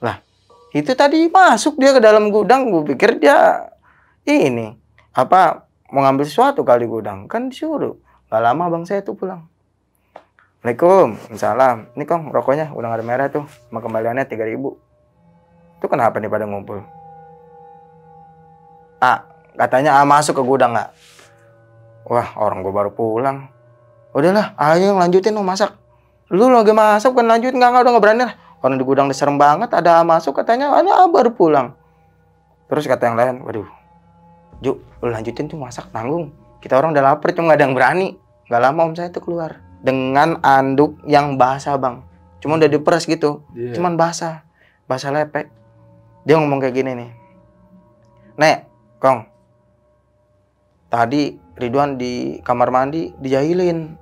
[SPEAKER 1] lah itu tadi masuk dia ke dalam gudang gue pikir dia ini apa mau ngambil sesuatu kali gudang kan disuruh gak lama bang saya tuh pulang Assalamualaikum Salam Ini kong rokoknya udah ada merah tuh Sama kembaliannya tiga ribu. Itu kenapa nih pada ngumpul Ah katanya ah masuk ke gudang nggak? Wah orang gue baru pulang udahlah ayo lanjutin mau masak lu lagi masak kan lanjut nggak nggak udah nggak berani lah orang di gudang udah serem banget ada masuk katanya ada baru pulang terus kata yang lain waduh yuk lu lanjutin tuh masak tanggung. Kita orang udah lapar, cuma gak ada yang berani. Gak lama om saya tuh keluar. Dengan anduk yang basah bang. Cuma udah diperas gitu. Yeah. Cuman basah. Basah lepek. Dia ngomong kayak gini nih. Nek, Kong. Tadi Ridwan di kamar mandi dijahilin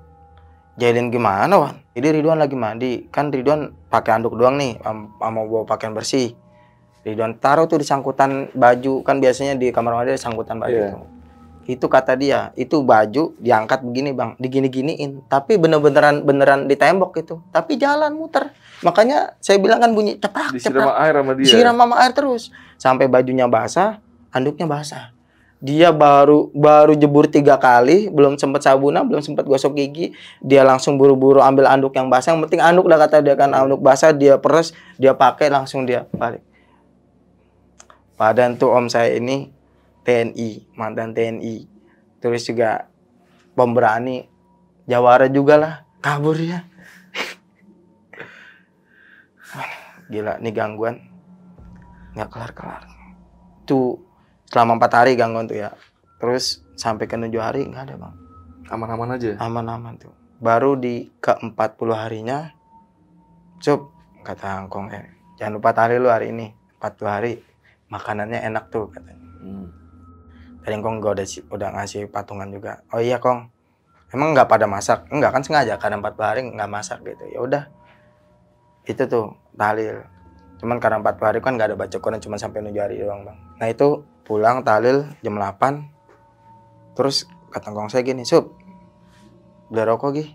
[SPEAKER 1] jahilin gimana Wan? Jadi Ridwan lagi mandi, kan Ridwan pakai anduk doang nih, mau bawa pakaian bersih. Ridwan taruh tuh di sangkutan baju, kan biasanya di kamar mandi ada sangkutan baju yeah. Itu kata dia, itu baju diangkat begini bang, digini-giniin. Tapi bener-beneran beneran di tembok itu. Tapi jalan muter. Makanya saya bilang kan bunyi cepak, cepak. Disiram air sama dia. Disiram sama air terus. Sampai bajunya basah, anduknya basah dia baru baru jebur tiga kali belum sempat sabunan belum sempat gosok gigi dia langsung buru-buru ambil anduk yang basah yang penting anduk lah kata dia kan anduk basah dia peres dia pakai langsung dia balik padan tuh om saya ini TNI mantan TNI terus juga pemberani jawara juga lah kabur ya gila nih gangguan nggak kelar kelar tuh selama empat hari gangguan tuh ya terus sampai ke tujuh hari nggak ada bang aman-aman aja aman-aman tuh baru di ke empat puluh harinya cup kata Angkong eh jangan lupa tali lu hari ini empat puluh hari makanannya enak tuh katanya hmm. tadi Angkong gue udah udah ngasih patungan juga oh iya Kong emang nggak pada masak enggak kan sengaja karena empat puluh hari nggak masak gitu ya udah itu tuh tahlil cuman karena empat puluh hari kan nggak ada baca Quran cuma sampai tujuh hari doang bang nah itu pulang talil jam 8 terus kata gong saya gini sup beli rokok gih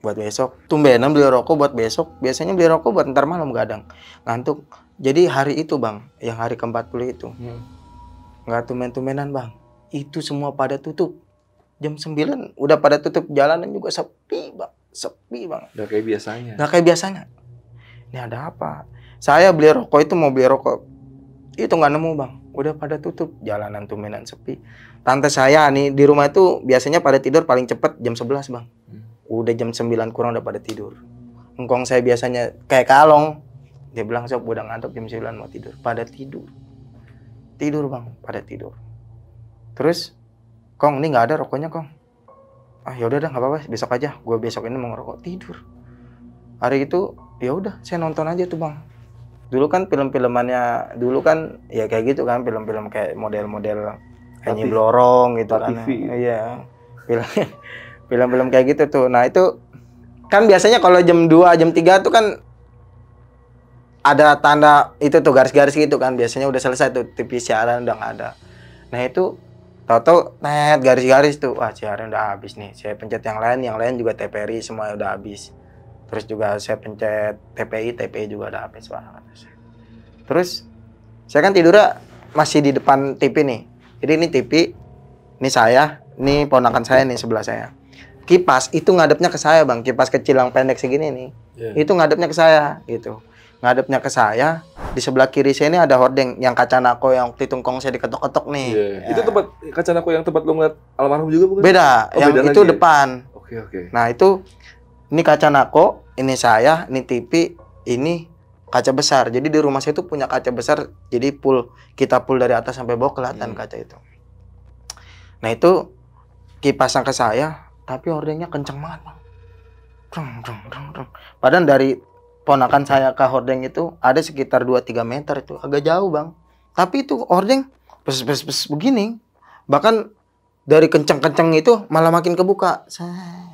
[SPEAKER 1] buat besok tumbenan beli rokok buat besok biasanya beli rokok buat ntar malam gadang ngantuk jadi hari itu bang yang hari ke-40 itu hmm. nggak tumen-tumenan bang itu semua pada tutup jam 9 udah pada tutup jalanan juga sepi bang sepi bang nggak kayak biasanya nggak kayak biasanya ini ada apa saya beli rokok itu mau beli rokok itu nggak nemu bang udah pada tutup jalanan tuminan sepi tante saya nih di rumah itu biasanya pada tidur paling cepet jam 11 bang hmm. udah jam 9 kurang udah pada tidur engkong saya biasanya kayak kalong dia bilang sob udah ngantuk jam 9 mau tidur pada tidur tidur bang pada tidur terus kong ini nggak ada rokoknya kong ah yaudah dah nggak apa-apa besok aja gue besok ini mau ngerokok tidur hari itu ya udah saya nonton aja tuh bang dulu kan film-filmannya dulu kan ya kayak gitu kan film-film kayak model-model
[SPEAKER 2] Hanyi Blorong gitu kan.
[SPEAKER 1] Iya. Film film-film kayak gitu tuh. Nah, itu kan biasanya kalau jam 2, jam 3 tuh kan ada tanda itu tuh garis-garis gitu kan. Biasanya udah selesai tuh TV siaran udah nggak ada. Nah, itu tau tau net garis-garis tuh. Wah, siaran udah habis nih. Saya pencet yang lain, yang lain juga TPRI semua udah habis. Terus juga saya pencet TPI, TPI juga ada HP suara. Terus saya kan tidurnya masih di depan TV nih. Jadi ini TV, ini saya, ini ponakan saya nih sebelah saya. Kipas itu ngadepnya ke saya bang, kipas kecil yang pendek segini nih. Yeah. Itu ngadepnya ke saya gitu. Ngadepnya ke saya, di sebelah kiri saya ini ada hordeng yang kaca nako yang waktu saya diketok-ketok nih. Yeah. Yeah. Itu
[SPEAKER 2] tempat kaca nako yang tempat lo ngeliat almarhum juga bukan? Beda, oh, yang beda itu lagi. Ya? depan. Oke okay, oke. Okay.
[SPEAKER 1] Nah itu ini kaca nako ini saya ini TV ini kaca besar jadi di rumah saya itu punya kaca besar jadi pull kita pull dari atas sampai bawah kelihatan hmm. kaca itu nah itu kipasang ke saya tapi hordengnya kenceng banget bang drung, drung, drung, drung. padahal dari ponakan saya ke hordeng itu ada sekitar 2-3 meter itu agak jauh bang tapi itu hordeng pes pes pes begini bahkan dari kenceng-kenceng itu malah makin kebuka saya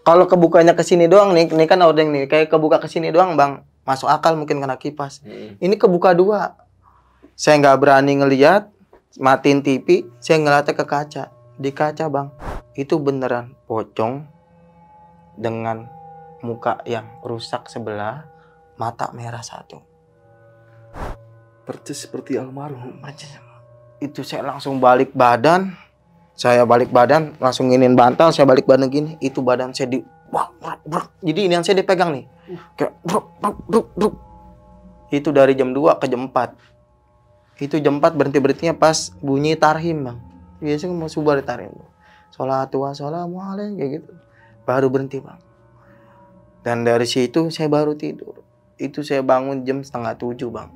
[SPEAKER 1] kalau kebukanya ke sini doang nih, ini kan ordeng nih, kayak kebuka ke sini doang, Bang. Masuk akal mungkin kena kipas. Hmm. Ini kebuka dua. Saya nggak berani ngeliat, matiin TV, saya ngeliatnya ke kaca. Di kaca, Bang. Itu beneran pocong dengan muka yang rusak sebelah, mata merah satu. Percis seperti almarhum. Percis. Itu saya langsung balik badan, saya balik badan langsung nginin bantal saya balik badan gini itu badan saya di jadi ini yang saya dipegang nih kayak bruk, bruk, bruk, bruk. itu dari jam 2 ke jam 4 itu jam 4 berhenti berhentinya pas bunyi tarhim bang biasanya mau subuh di tarhim sholat tua sholat muhalin kayak gitu baru berhenti bang dan dari situ saya baru tidur itu saya bangun jam setengah tujuh bang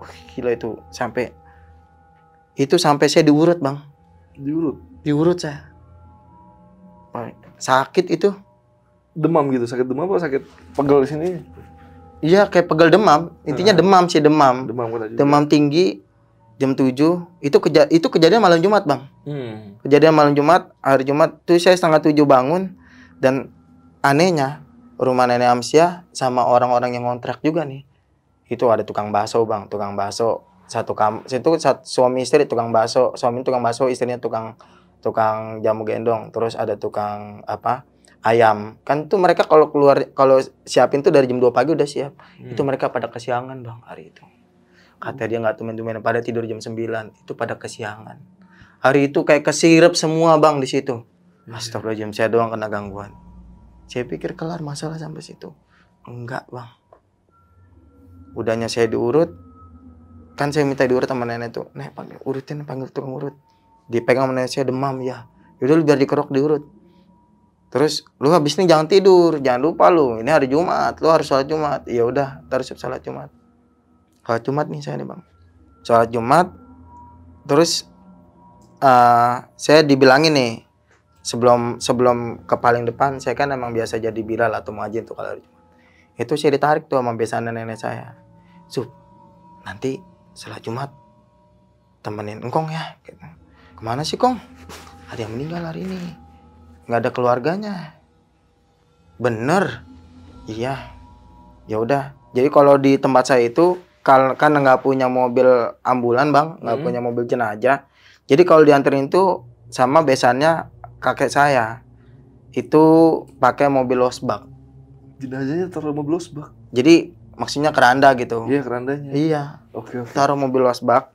[SPEAKER 1] Wih, gila itu sampai itu sampai saya diurut bang diurut diurut saya
[SPEAKER 2] sakit itu demam gitu sakit demam apa sakit pegel di sini
[SPEAKER 1] iya kayak pegel demam intinya nah, demam sih demam demam, demam tinggi jam 7 itu keja itu kejadian malam Jumat bang hmm. kejadian malam Jumat hari Jumat tuh saya setengah tujuh bangun dan anehnya rumah nenek Amsyah sama orang-orang yang kontrak juga nih itu ada tukang bakso bang tukang bakso satu kam situ sat, suami istri tukang bakso suami tukang bakso istrinya tukang tukang jamu gendong terus ada tukang apa ayam kan tuh mereka kalau keluar kalau siapin tuh dari jam 2 pagi udah siap hmm. itu mereka pada kesiangan bang hari itu kata dia nggak tumen-tumen pada tidur jam 9 itu pada kesiangan hari itu kayak kesirep semua bang di situ iya. Astagfirullah jam saya doang kena gangguan saya pikir kelar masalah sampai situ enggak bang udahnya saya diurut kan saya minta diurut sama nenek tuh nek panggil urutin panggil tukang urut dipegang sama nenek saya demam ya yaudah lu biar dikerok diurut terus lu habis ini jangan tidur jangan lupa lu ini hari Jumat lu harus sholat Jumat ya udah terus sholat Jumat sholat Jumat nih saya nih bang sholat Jumat terus uh, saya dibilangin nih sebelum sebelum ke paling depan saya kan emang biasa jadi bilal atau muajin tuh kalau itu saya ditarik tuh sama biasa nenek saya sup nanti setelah Jumat, temenin engkong ya. Gitu. Kemana sih kong? Ada yang meninggal hari ini. Nggak ada keluarganya. Bener. Iya. Ya udah. Jadi kalau di tempat saya itu kan, kan nggak punya mobil ambulan bang, nggak hmm. punya mobil jenazah. Jadi kalau dianterin itu sama besannya kakek saya itu pakai mobil losbak. Jenazahnya taruh mobil losbak. Jadi maksudnya keranda gitu iya kerandanya iya oke okay, okay. taruh mobil wasbak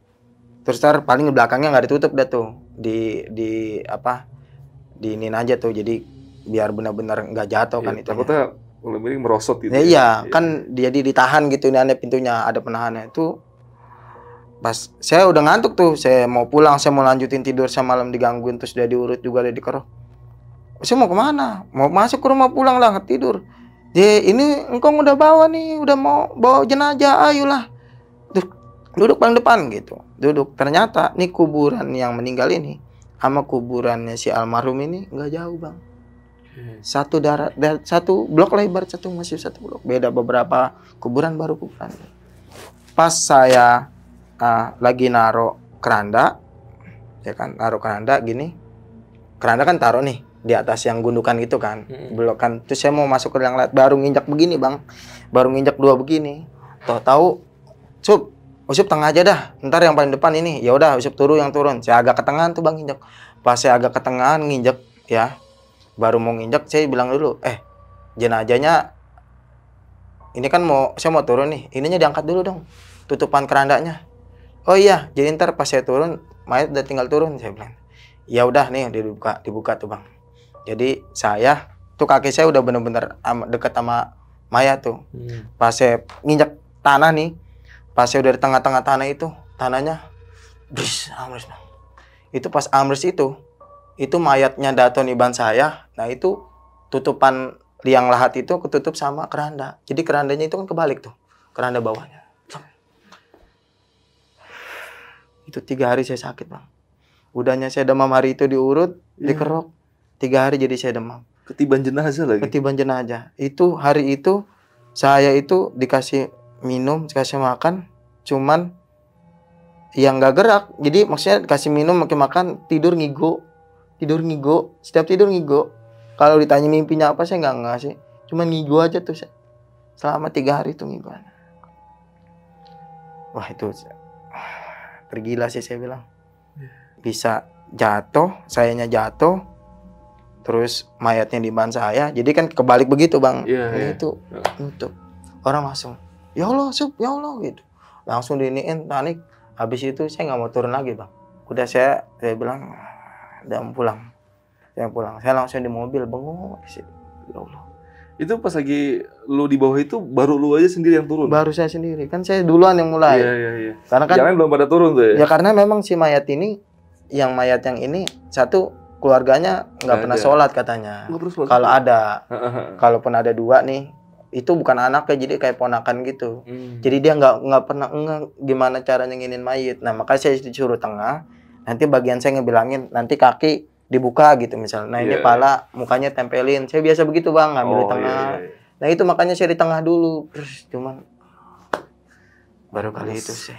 [SPEAKER 1] terus taruh paling belakangnya nggak ditutup dah tuh di di apa di ini aja tuh jadi biar benar-benar nggak jatuh kan itu. Iya, itu takutnya
[SPEAKER 2] kalau miring merosot gitu ya, ya. iya, iya. kan
[SPEAKER 1] dia ditahan gitu ini ada pintunya ada penahannya itu pas saya udah ngantuk tuh saya mau pulang saya mau lanjutin tidur saya malam digangguin terus udah diurut juga udah dikeroh. saya mau kemana mau masuk ke rumah pulang lah tidur Ji, ini engkong udah bawa nih, udah mau bawa jenazah, ayolah. Duduk, duduk paling depan gitu. Duduk. Ternyata nih kuburan yang meninggal ini sama kuburannya si almarhum ini nggak jauh, Bang. Satu darat, satu blok lebar satu masih satu blok. Beda beberapa kuburan baru kuburan. Pas saya uh, lagi naro keranda, ya kan, naro keranda gini. Keranda kan taruh nih di atas yang gundukan gitu kan hmm. kan, terus saya mau masuk ke yang lalat baru nginjak begini bang baru nginjak dua begini tahu tahu sup, usup oh, tengah aja dah ntar yang paling depan ini ya udah usup turun yang turun saya agak ke tuh bang nginjak pas saya agak ke tengah nginjak ya baru mau nginjak saya bilang dulu eh jenajahnya ini kan mau saya mau turun nih ininya diangkat dulu dong tutupan kerandanya oh iya jadi ntar pas saya turun mayat udah tinggal turun saya bilang ya udah nih dibuka dibuka tuh bang jadi saya tuh kaki saya udah bener-bener deket sama Maya tuh hmm. pas saya nginjak tanah nih pas saya udah di tengah-tengah tanah itu tanahnya bris amres itu pas amres itu itu mayatnya Dato Iban saya nah itu tutupan liang lahat itu ketutup sama keranda jadi kerandanya itu kan kebalik tuh keranda bawahnya itu tiga hari saya sakit bang udahnya saya demam hari itu diurut yeah. dikerok Tiga hari jadi saya demam. Ketiban jenazah lagi? Ketiban jenazah. Itu hari itu saya itu dikasih minum, dikasih makan, cuman yang nggak gerak. Jadi maksudnya dikasih minum, makin makan, tidur ngigo, tidur ngigo, setiap tidur ngigo. Kalau ditanya mimpinya apa saya nggak nggak sih, cuman ngigo aja tuh saya. Selama tiga hari itu ngigo. Wah itu tergila sih saya bilang. Iya. Bisa jatuh, sayanya jatuh, terus mayatnya di ban saya jadi kan kebalik begitu bang yeah, iya, yeah. itu untuk orang langsung ya allah sup ya allah gitu langsung diniin, panik nah, habis itu saya nggak mau turun lagi bang udah saya saya bilang dan pulang saya pulang saya langsung di mobil bengong ya allah
[SPEAKER 2] itu pas lagi lu di bawah itu baru lu aja sendiri yang turun baru
[SPEAKER 1] saya sendiri kan saya duluan yang mulai iya, iya,
[SPEAKER 2] iya. karena kan jangan belum pada turun tuh ya ya karena
[SPEAKER 1] memang si mayat ini yang mayat yang ini satu keluarganya nggak pernah ada. sholat katanya. Kalau ada, kalaupun ada dua nih, itu bukan anaknya jadi kayak ponakan gitu. Hmm. Jadi dia nggak nggak pernah enggak gimana caranya nginin mayit. Nah makanya saya disuruh tengah. Nanti bagian saya ngebilangin nanti kaki dibuka gitu misalnya. Nah yeah. ini iya, iya. pala mukanya tempelin. Saya biasa begitu bang ngambil oh, di tengah. Yeah, yeah. Iya. Nah itu makanya saya di tengah dulu. Terus cuman baru kali itu saya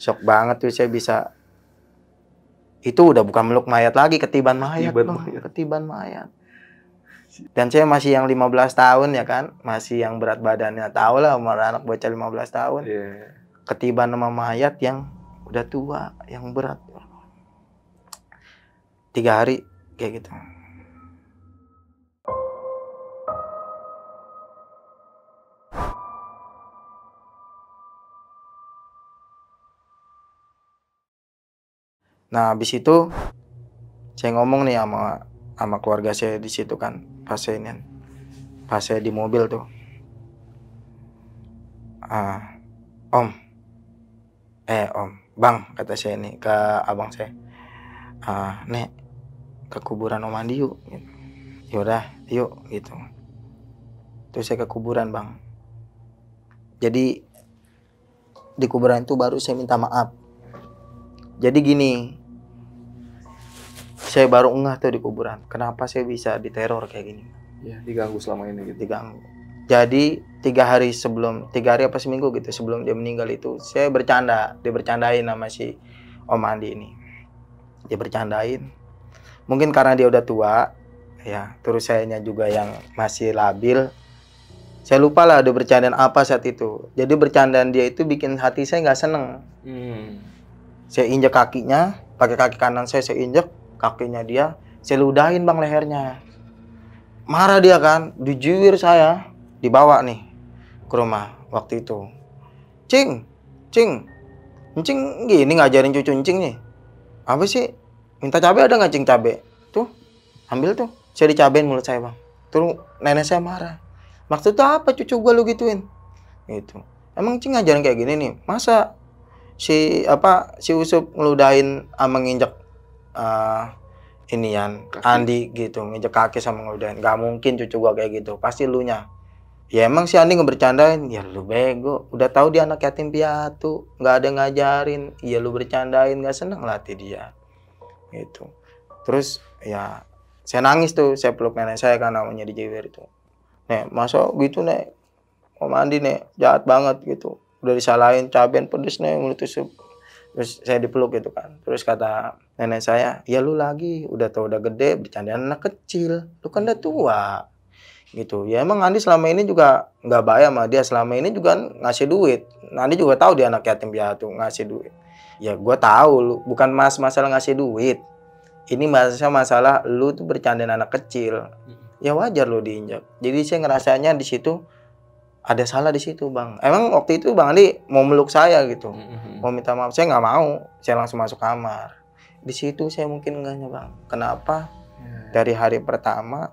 [SPEAKER 1] shock banget tuh saya bisa itu udah bukan meluk mayat lagi ketiban mayat ketiban mayat. ketiban mayat dan saya masih yang 15 tahun ya kan masih yang berat badannya tahu lah umur anak bocah 15 tahun yeah. ketiban sama mayat yang udah tua yang berat tiga hari kayak gitu Nah, habis itu saya ngomong nih sama sama keluarga saya di situ kan, pas saya ini, pas saya di mobil tuh. Ah, om, eh om, bang kata saya ini ke abang saya. Ah, nek ke kuburan Om Andi yuk. Gitu. Yaudah, yuk gitu. Terus saya ke kuburan bang. Jadi di kuburan itu baru saya minta maaf. Jadi gini, saya baru ngeh tuh di kuburan kenapa saya bisa diteror kayak gini ya diganggu selama ini gitu diganggu jadi tiga hari sebelum tiga hari apa seminggu gitu sebelum dia meninggal itu saya bercanda dia bercandain sama si Om Andi ini dia bercandain mungkin karena dia udah tua ya terus sayanya juga yang masih labil saya lupa lah ada bercandaan apa saat itu jadi bercandaan dia itu bikin hati saya nggak seneng hmm. saya injek kakinya pakai kaki kanan saya saya injek kakinya dia, saya ludahin bang lehernya. Marah dia kan, dijuir saya, dibawa nih ke rumah waktu itu. Cing, cing, cing gini ngajarin cucu cing nih. Apa sih? Minta cabai ada nggak cing cabai? Tuh, ambil tuh. Saya dicabain mulut saya bang. tuh nenek saya marah. Maksud tuh apa cucu gua lu gituin? Gitu. Emang cing ngajarin kayak gini nih? Masa si apa si Usup ngeludahin ama nginjek uh, eh, inian kaki. Andi gitu ngejek kaki sama ngeludahin nggak mungkin cucu gua kayak gitu pasti lu nya ya emang si Andi ngebercandain ya lu bego udah tahu dia anak yatim piatu nggak ada ngajarin ya lu bercandain nggak seneng latih dia gitu terus ya saya nangis tuh saya peluk nenek saya karena namanya Jewer itu nek masa gitu nek Om Andi nek jahat banget gitu udah disalahin caben pedes nek mulut terus saya dipeluk gitu kan terus kata nenek saya ya lu lagi udah tau udah gede bercanda anak kecil lu kan udah tua gitu ya emang Andi selama ini juga nggak bayar sama dia selama ini juga ngasih duit Andi juga tahu dia anak yatim piatu ngasih duit ya gue tahu lu bukan mas masalah ngasih duit ini masalah masalah lu tuh bercandaan anak kecil hmm. ya wajar lu diinjak jadi saya ngerasanya di situ ada salah di situ bang emang waktu itu bang Ali mau meluk saya gitu mm-hmm. mau minta maaf saya nggak mau saya langsung masuk kamar di situ saya mungkin enggaknya bang kenapa yeah. dari hari pertama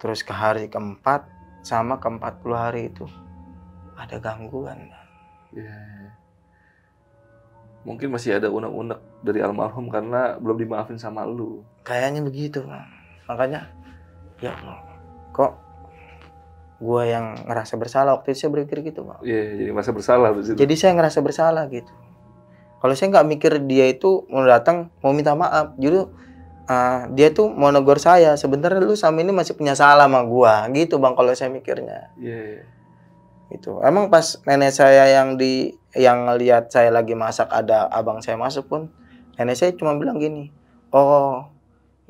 [SPEAKER 1] terus ke hari keempat sama ke puluh hari itu ada gangguan bang
[SPEAKER 2] yeah. mungkin masih ada unek-unek dari almarhum karena belum dimaafin sama lu
[SPEAKER 1] kayaknya begitu bang makanya ya kok gue yang ngerasa bersalah waktu itu saya berpikir gitu bang. iya yeah, jadi masa bersalah begitu. jadi saya ngerasa bersalah gitu kalau saya nggak mikir dia itu mau datang mau minta maaf jadi uh, dia tuh mau negor saya sebenarnya lu sama ini masih punya salah sama gue gitu bang kalau saya mikirnya yeah, yeah. gitu emang pas nenek saya yang di yang lihat saya lagi masak ada abang saya masuk pun nenek saya cuma bilang gini oh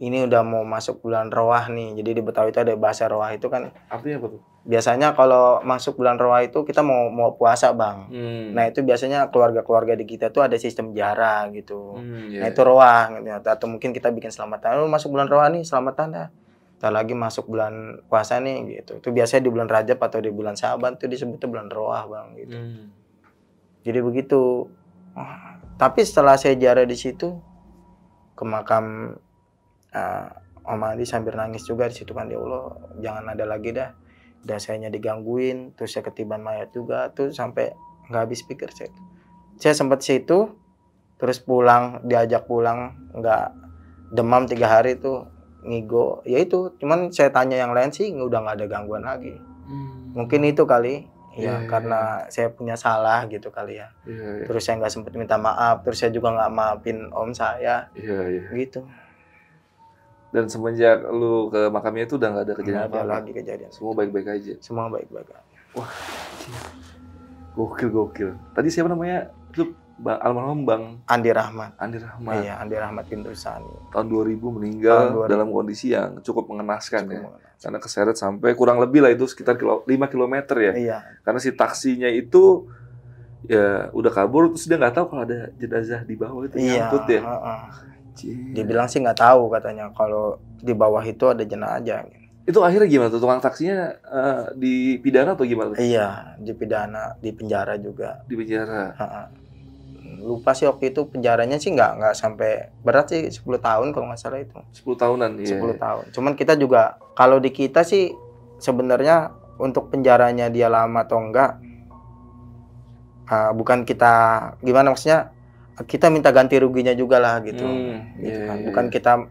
[SPEAKER 1] ini udah mau masuk bulan roah nih jadi di Betawi itu ada bahasa roah itu kan artinya apa tuh biasanya kalau masuk bulan roa itu kita mau mau puasa bang hmm. nah itu biasanya keluarga-keluarga di kita tuh ada sistem jara gitu hmm, yeah. nah iya, itu roa iya. gitu. atau mungkin kita bikin selamatan lu oh, masuk bulan roa nih selamatan dah tak lagi masuk bulan puasa nih gitu itu biasanya di bulan rajab atau di bulan saban tuh disebutnya bulan roa bang gitu hmm. jadi begitu tapi setelah saya jara di situ ke makam uh, Om Adi sambil nangis juga di situ kan ya Allah jangan ada lagi dah dan saya digangguin terus saya ketiban mayat juga tuh sampai nggak habis pikir saya saya sempat situ terus pulang diajak pulang nggak demam tiga hari tuh ngigo ya itu cuman saya tanya yang lain sih udah nggak ada gangguan lagi hmm. mungkin itu kali ya yeah, iya, karena yeah. saya punya salah gitu kali ya yeah, yeah. terus saya nggak sempat minta maaf terus saya juga nggak maafin om saya yeah, yeah. gitu
[SPEAKER 2] dan semenjak lu ke makamnya itu udah nggak ada kejadian apa lagi kejadian. Semua baik-baik aja? Semua baik-baik aja. Wah, gokil gokil. Tadi siapa namanya? Lu Bang, almarhum Bang Andi Rahmat. Andi Rahmat. Iya, Andi Rahmat Pindusani. Tahun 2000 meninggal Tahun 2000. dalam kondisi yang cukup mengenaskan cukup ya. Mengenaskan. Karena keseret sampai kurang lebih lah itu sekitar kilo, 5 km ya. Iya. Karena si taksinya itu ya udah kabur terus dia nggak tahu kalau ada jenazah di bawah itu iya, nyangkut ya.
[SPEAKER 1] Uh, Anjir. Dibilang sih nggak tahu katanya kalau di bawah itu ada jenazah. Itu akhirnya gimana tuh tukang taksinya uh, eh, dipidana atau gimana? Iya, dipidana, di penjara juga. Di penjara. Ha -ha. Lupa sih waktu itu penjaranya sih nggak nggak sampai berat sih 10 tahun kalau nggak salah itu. 10 tahunan. 10 iya. tahun. Cuman kita juga kalau di kita sih sebenarnya untuk penjaranya dia lama atau enggak uh, ah, bukan kita gimana maksudnya kita minta ganti ruginya juga lah gitu, hmm, gitu yeah, kan. Iya, Bukan yeah. kita iya.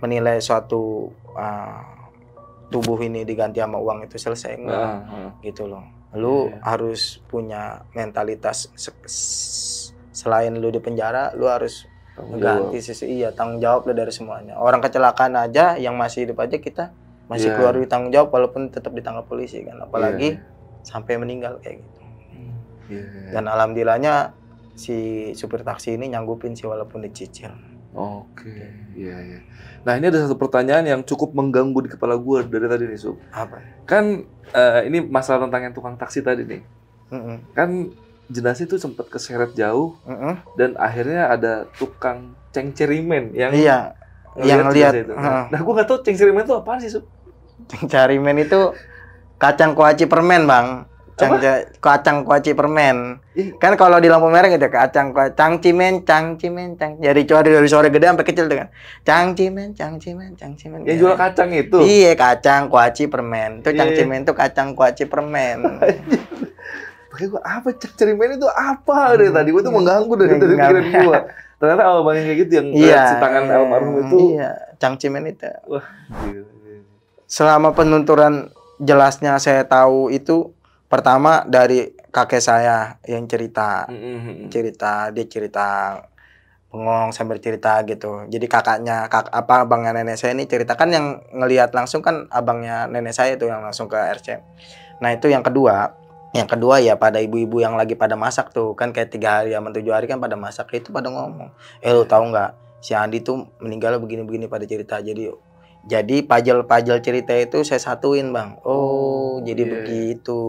[SPEAKER 1] menilai suatu uh, tubuh ini diganti sama uang itu selesai enggak, uh, uh. gitu loh. Lu yeah. harus punya mentalitas se selain lu di penjara, lu harus mengganti sisi iya tanggung jawab dari semuanya. Orang kecelakaan aja yang masih hidup aja kita masih yeah. keluar di tanggung jawab walaupun tetap ditangkap polisi kan, apalagi yeah. sampai meninggal kayak gitu. Yeah. Dan alhamdulillahnya si supir taksi ini nyanggupin sih walaupun dicicil. Oke, okay. iya iya. Nah ini ada satu pertanyaan yang cukup
[SPEAKER 2] mengganggu di kepala gue dari tadi nih sup. Apa? Kan uh, ini masalah tentang yang tukang taksi tadi nih. Mm -mm. Kan jenazah itu sempat keseret jauh mm -mm. dan akhirnya
[SPEAKER 1] ada tukang cengcerimen yang iya
[SPEAKER 2] yang lihat. Itu. Nah, nah gue nggak tahu cengcerimen itu apa sih Sub?
[SPEAKER 1] Cengcerimen itu kacang kuaci permen bang cang kacang kuaci permen. Kan kalau di lampu merah gitu kacang kuaci cang cimen cang cimen cang. Jadi coba dari sore gede sampai kecil tuh kan. Cang cimen cang cimen cang cimen. Yang jual iya. kacang itu. Iya, kacang kuaci permen. Itu cang iya. cimen itu kacang kuaci permen.
[SPEAKER 2] Pakai gua apa cang cimen itu apa dari hmm. tadi gua tuh mengganggu dari tadi pikiran gua. Ternyata awal banyak kayak gitu yang iya, si tangan almarhum itu. Iya,
[SPEAKER 1] cang cimen itu. Wah, Selama penunturan jelasnya saya tahu itu pertama dari kakek saya yang cerita mm-hmm. cerita dia cerita bengong sambil cerita gitu jadi kakaknya kak apa abangnya nenek saya ini ceritakan yang ngelihat langsung kan abangnya nenek saya itu yang langsung ke RC nah itu yang kedua yang kedua ya pada ibu-ibu yang lagi pada masak tuh kan kayak tiga hari sama tujuh hari kan pada masak itu pada ngomong eh lu tahu nggak si Andi tuh meninggal begini-begini pada cerita jadi jadi pajel-pajel cerita itu saya satuin bang. Oh, oh jadi iya, iya. begitu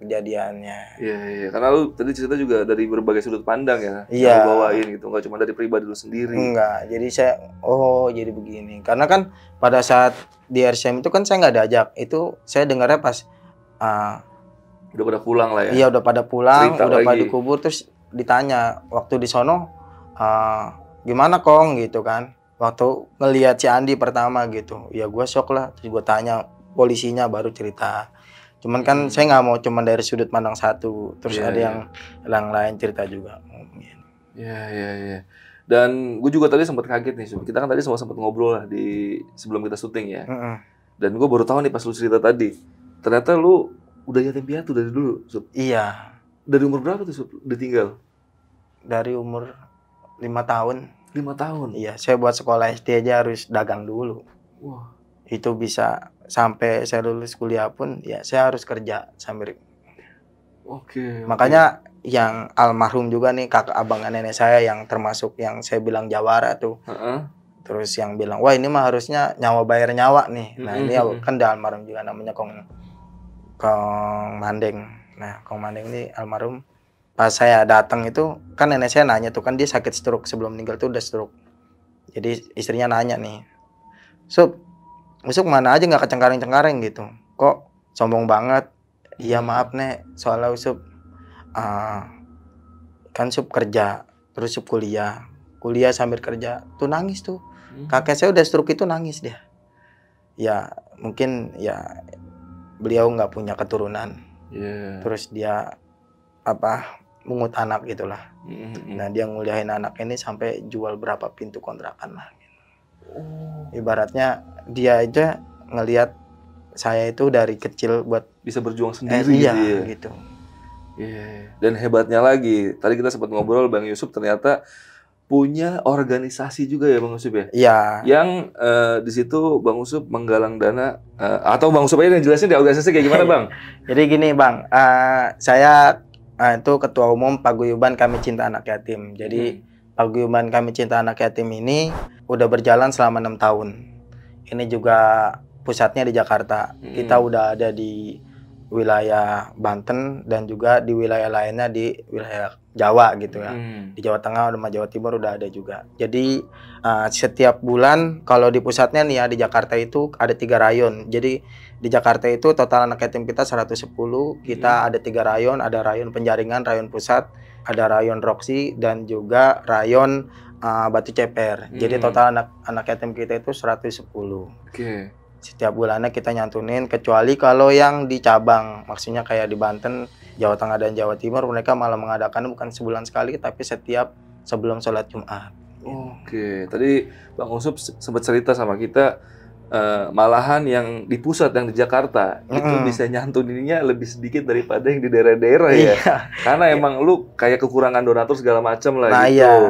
[SPEAKER 1] kejadiannya. Iya,
[SPEAKER 2] iya. karena lu tadi cerita juga dari berbagai sudut pandang ya. Iya. Yang Bawain gitu, nggak cuma dari pribadi lu sendiri. Enggak,
[SPEAKER 1] jadi saya oh jadi begini. Karena kan pada saat di RCM itu kan saya nggak diajak. Itu saya dengarnya pas uh, udah pada pulang lah ya. Iya udah pada pulang, cerita udah lagi. pada dikubur terus ditanya waktu di sono uh, gimana kong gitu kan waktu ngelihat si Andi pertama gitu ya gue shock lah terus gue tanya polisinya baru cerita cuman kan hmm. saya nggak mau cuman dari sudut pandang satu terus yeah, ada yeah. yang yang lain cerita juga ya ya ya
[SPEAKER 2] dan gue juga tadi sempat kaget nih kita kan tadi semua sempat ngobrol lah di sebelum kita syuting ya mm -hmm. dan gue baru tahu nih pas lu cerita tadi ternyata lu udah yatim piatu dari dulu Sup.
[SPEAKER 1] iya dari umur berapa tuh Sup? ditinggal dari umur lima tahun Lima tahun? Iya, saya buat sekolah SD aja harus dagang dulu. Wah. Itu bisa sampai saya lulus kuliah pun ya saya harus kerja sambil.
[SPEAKER 2] Oke. Okay, Makanya
[SPEAKER 1] okay. yang almarhum juga nih kakak abang nenek saya yang termasuk yang saya bilang jawara tuh. Uh -uh. Terus yang bilang, wah ini mah harusnya nyawa bayar nyawa nih. Nah mm -hmm. ini kan dah almarhum juga namanya Kong Kong Mandeng. Nah Kong Mandeng ini almarhum pas saya datang itu kan nenek saya nanya tuh kan dia sakit stroke sebelum meninggal tuh udah stroke jadi istrinya nanya nih sup masuk mana aja nggak kecengkareng cengkareng gitu kok sombong banget iya maaf nek soalnya sup uh, kan sup kerja terus sup kuliah kuliah sambil kerja tuh nangis tuh hmm. kakek saya udah stroke itu nangis dia ya mungkin ya beliau nggak punya keturunan yeah. terus dia apa mengut anak gitulah. Mm-hmm. Nah dia nguliahin anak ini sampai jual berapa pintu kontrakan lah. Oh. Ibaratnya dia aja ngelihat saya itu dari kecil buat bisa berjuang eh, sendiri eh, iya, gitu. Ya. gitu. Yeah.
[SPEAKER 2] Iya. Dan hebatnya lagi, tadi kita sempat ngobrol Bang Yusuf ternyata punya organisasi juga ya Bang Yusuf ya? Iya. Yang uh, di situ Bang Yusuf menggalang dana uh, atau Bang Yusuf aja yang jelasin di organisasi kayak gimana Bang?
[SPEAKER 1] Jadi gini Bang, uh, saya Nah, itu ketua umum Paguyuban Kami Cinta Anak Yatim. Jadi hmm. Paguyuban Kami Cinta Anak Yatim ini udah berjalan selama enam tahun. Ini juga pusatnya di Jakarta. Hmm. Kita udah ada di wilayah Banten dan juga di wilayah lainnya di wilayah Jawa gitu ya. Hmm. Di Jawa Tengah sama Jawa Timur udah ada juga. Jadi uh, setiap bulan kalau di pusatnya nih ya di Jakarta itu ada tiga rayon. Jadi di Jakarta itu total anak yatim kita 110. Kita hmm. ada tiga rayon, ada rayon penjaringan, rayon pusat, ada rayon Roksi dan juga rayon uh, eh, Batu Ceper. Hmm. Jadi total anak anak yatim kita itu 110. Oke. Okay setiap bulannya kita nyantunin kecuali kalau yang di cabang maksudnya kayak di Banten Jawa Tengah dan Jawa Timur mereka malah mengadakan bukan sebulan sekali tapi setiap sebelum sholat Jumat. Oke, tadi Bang Usup sempat cerita sama kita uh,
[SPEAKER 2] malahan yang di pusat yang di Jakarta mm. itu bisa nyantuninnya lebih sedikit daripada yang di daerah-daerah ya. Iya. Karena iya. emang lu kayak kekurangan donatur segala macam lah nah, gitu. Iya.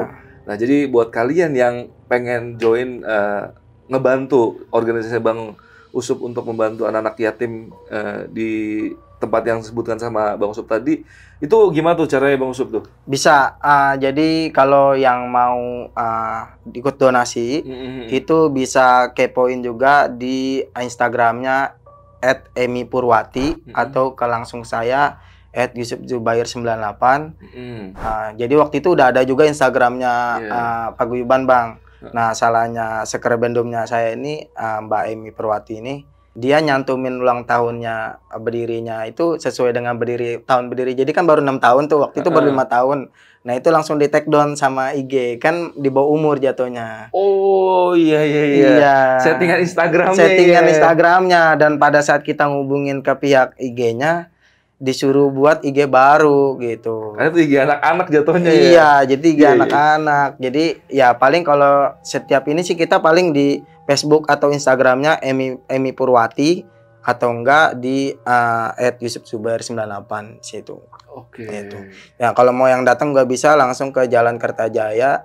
[SPEAKER 2] Nah, jadi buat kalian yang pengen join uh, ngebantu organisasi Bang Usup untuk membantu anak-anak yatim uh, di tempat yang disebutkan sama Bang Usup
[SPEAKER 1] tadi, itu gimana tuh caranya Bang Usup tuh? Bisa, uh, jadi kalau yang mau uh, ikut donasi, mm-hmm. itu bisa kepoin juga di Instagramnya at Emi Purwati mm-hmm. atau ke langsung saya at Yusuf Jubair 98. Mm-hmm. Uh, jadi waktu itu udah ada juga Instagramnya yeah. uh, Guyuban Bang. Nah, salahnya sekerbendomnya saya ini uh, Mbak Emi Purwati ini dia nyantumin ulang tahunnya berdirinya itu sesuai dengan berdiri tahun berdiri jadi kan baru enam tahun tuh waktu itu baru lima tahun nah itu langsung di take down sama IG kan di bawah umur jatuhnya
[SPEAKER 2] oh
[SPEAKER 1] iya iya iya, iya. settingan Instagram settingan iya. Instagramnya dan pada saat kita ngubungin ke pihak IG-nya disuruh buat IG baru gitu.
[SPEAKER 2] itu IG anak-anak jatuhnya iya, ya. Iya, jadi IG
[SPEAKER 1] anak-anak. Iya, iya. Jadi ya paling kalau setiap ini sih kita paling di Facebook atau Instagramnya Emi Emi Purwati atau enggak di uh, eh, @yusufsuber98 situ. Oke. Okay. Itu. Ya kalau mau yang datang nggak bisa langsung ke Jalan Kertajaya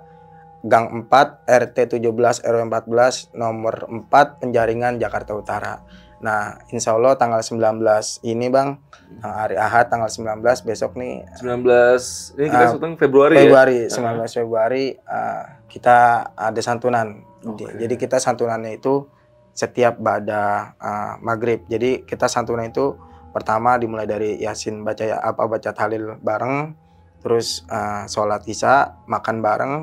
[SPEAKER 1] Gang 4 RT 17 RW 14 nomor 4 Penjaringan Jakarta Utara. Nah, insya Allah tanggal 19 ini Bang, hmm. hari Ahad tanggal 19 besok nih. 19, ini kita uh, ah, syuting Februari, Februari ya? Februari, 19 uh -huh. Februari uh, kita ada santunan Okay. Jadi kita santunannya itu setiap pada uh, maghrib. Jadi kita santunan itu pertama dimulai dari yasin baca ya, apa baca tahlil bareng, terus uh, sholat isya, makan bareng.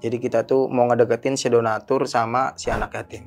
[SPEAKER 1] Jadi kita tuh mau ngedeketin si donatur sama si anak yatim.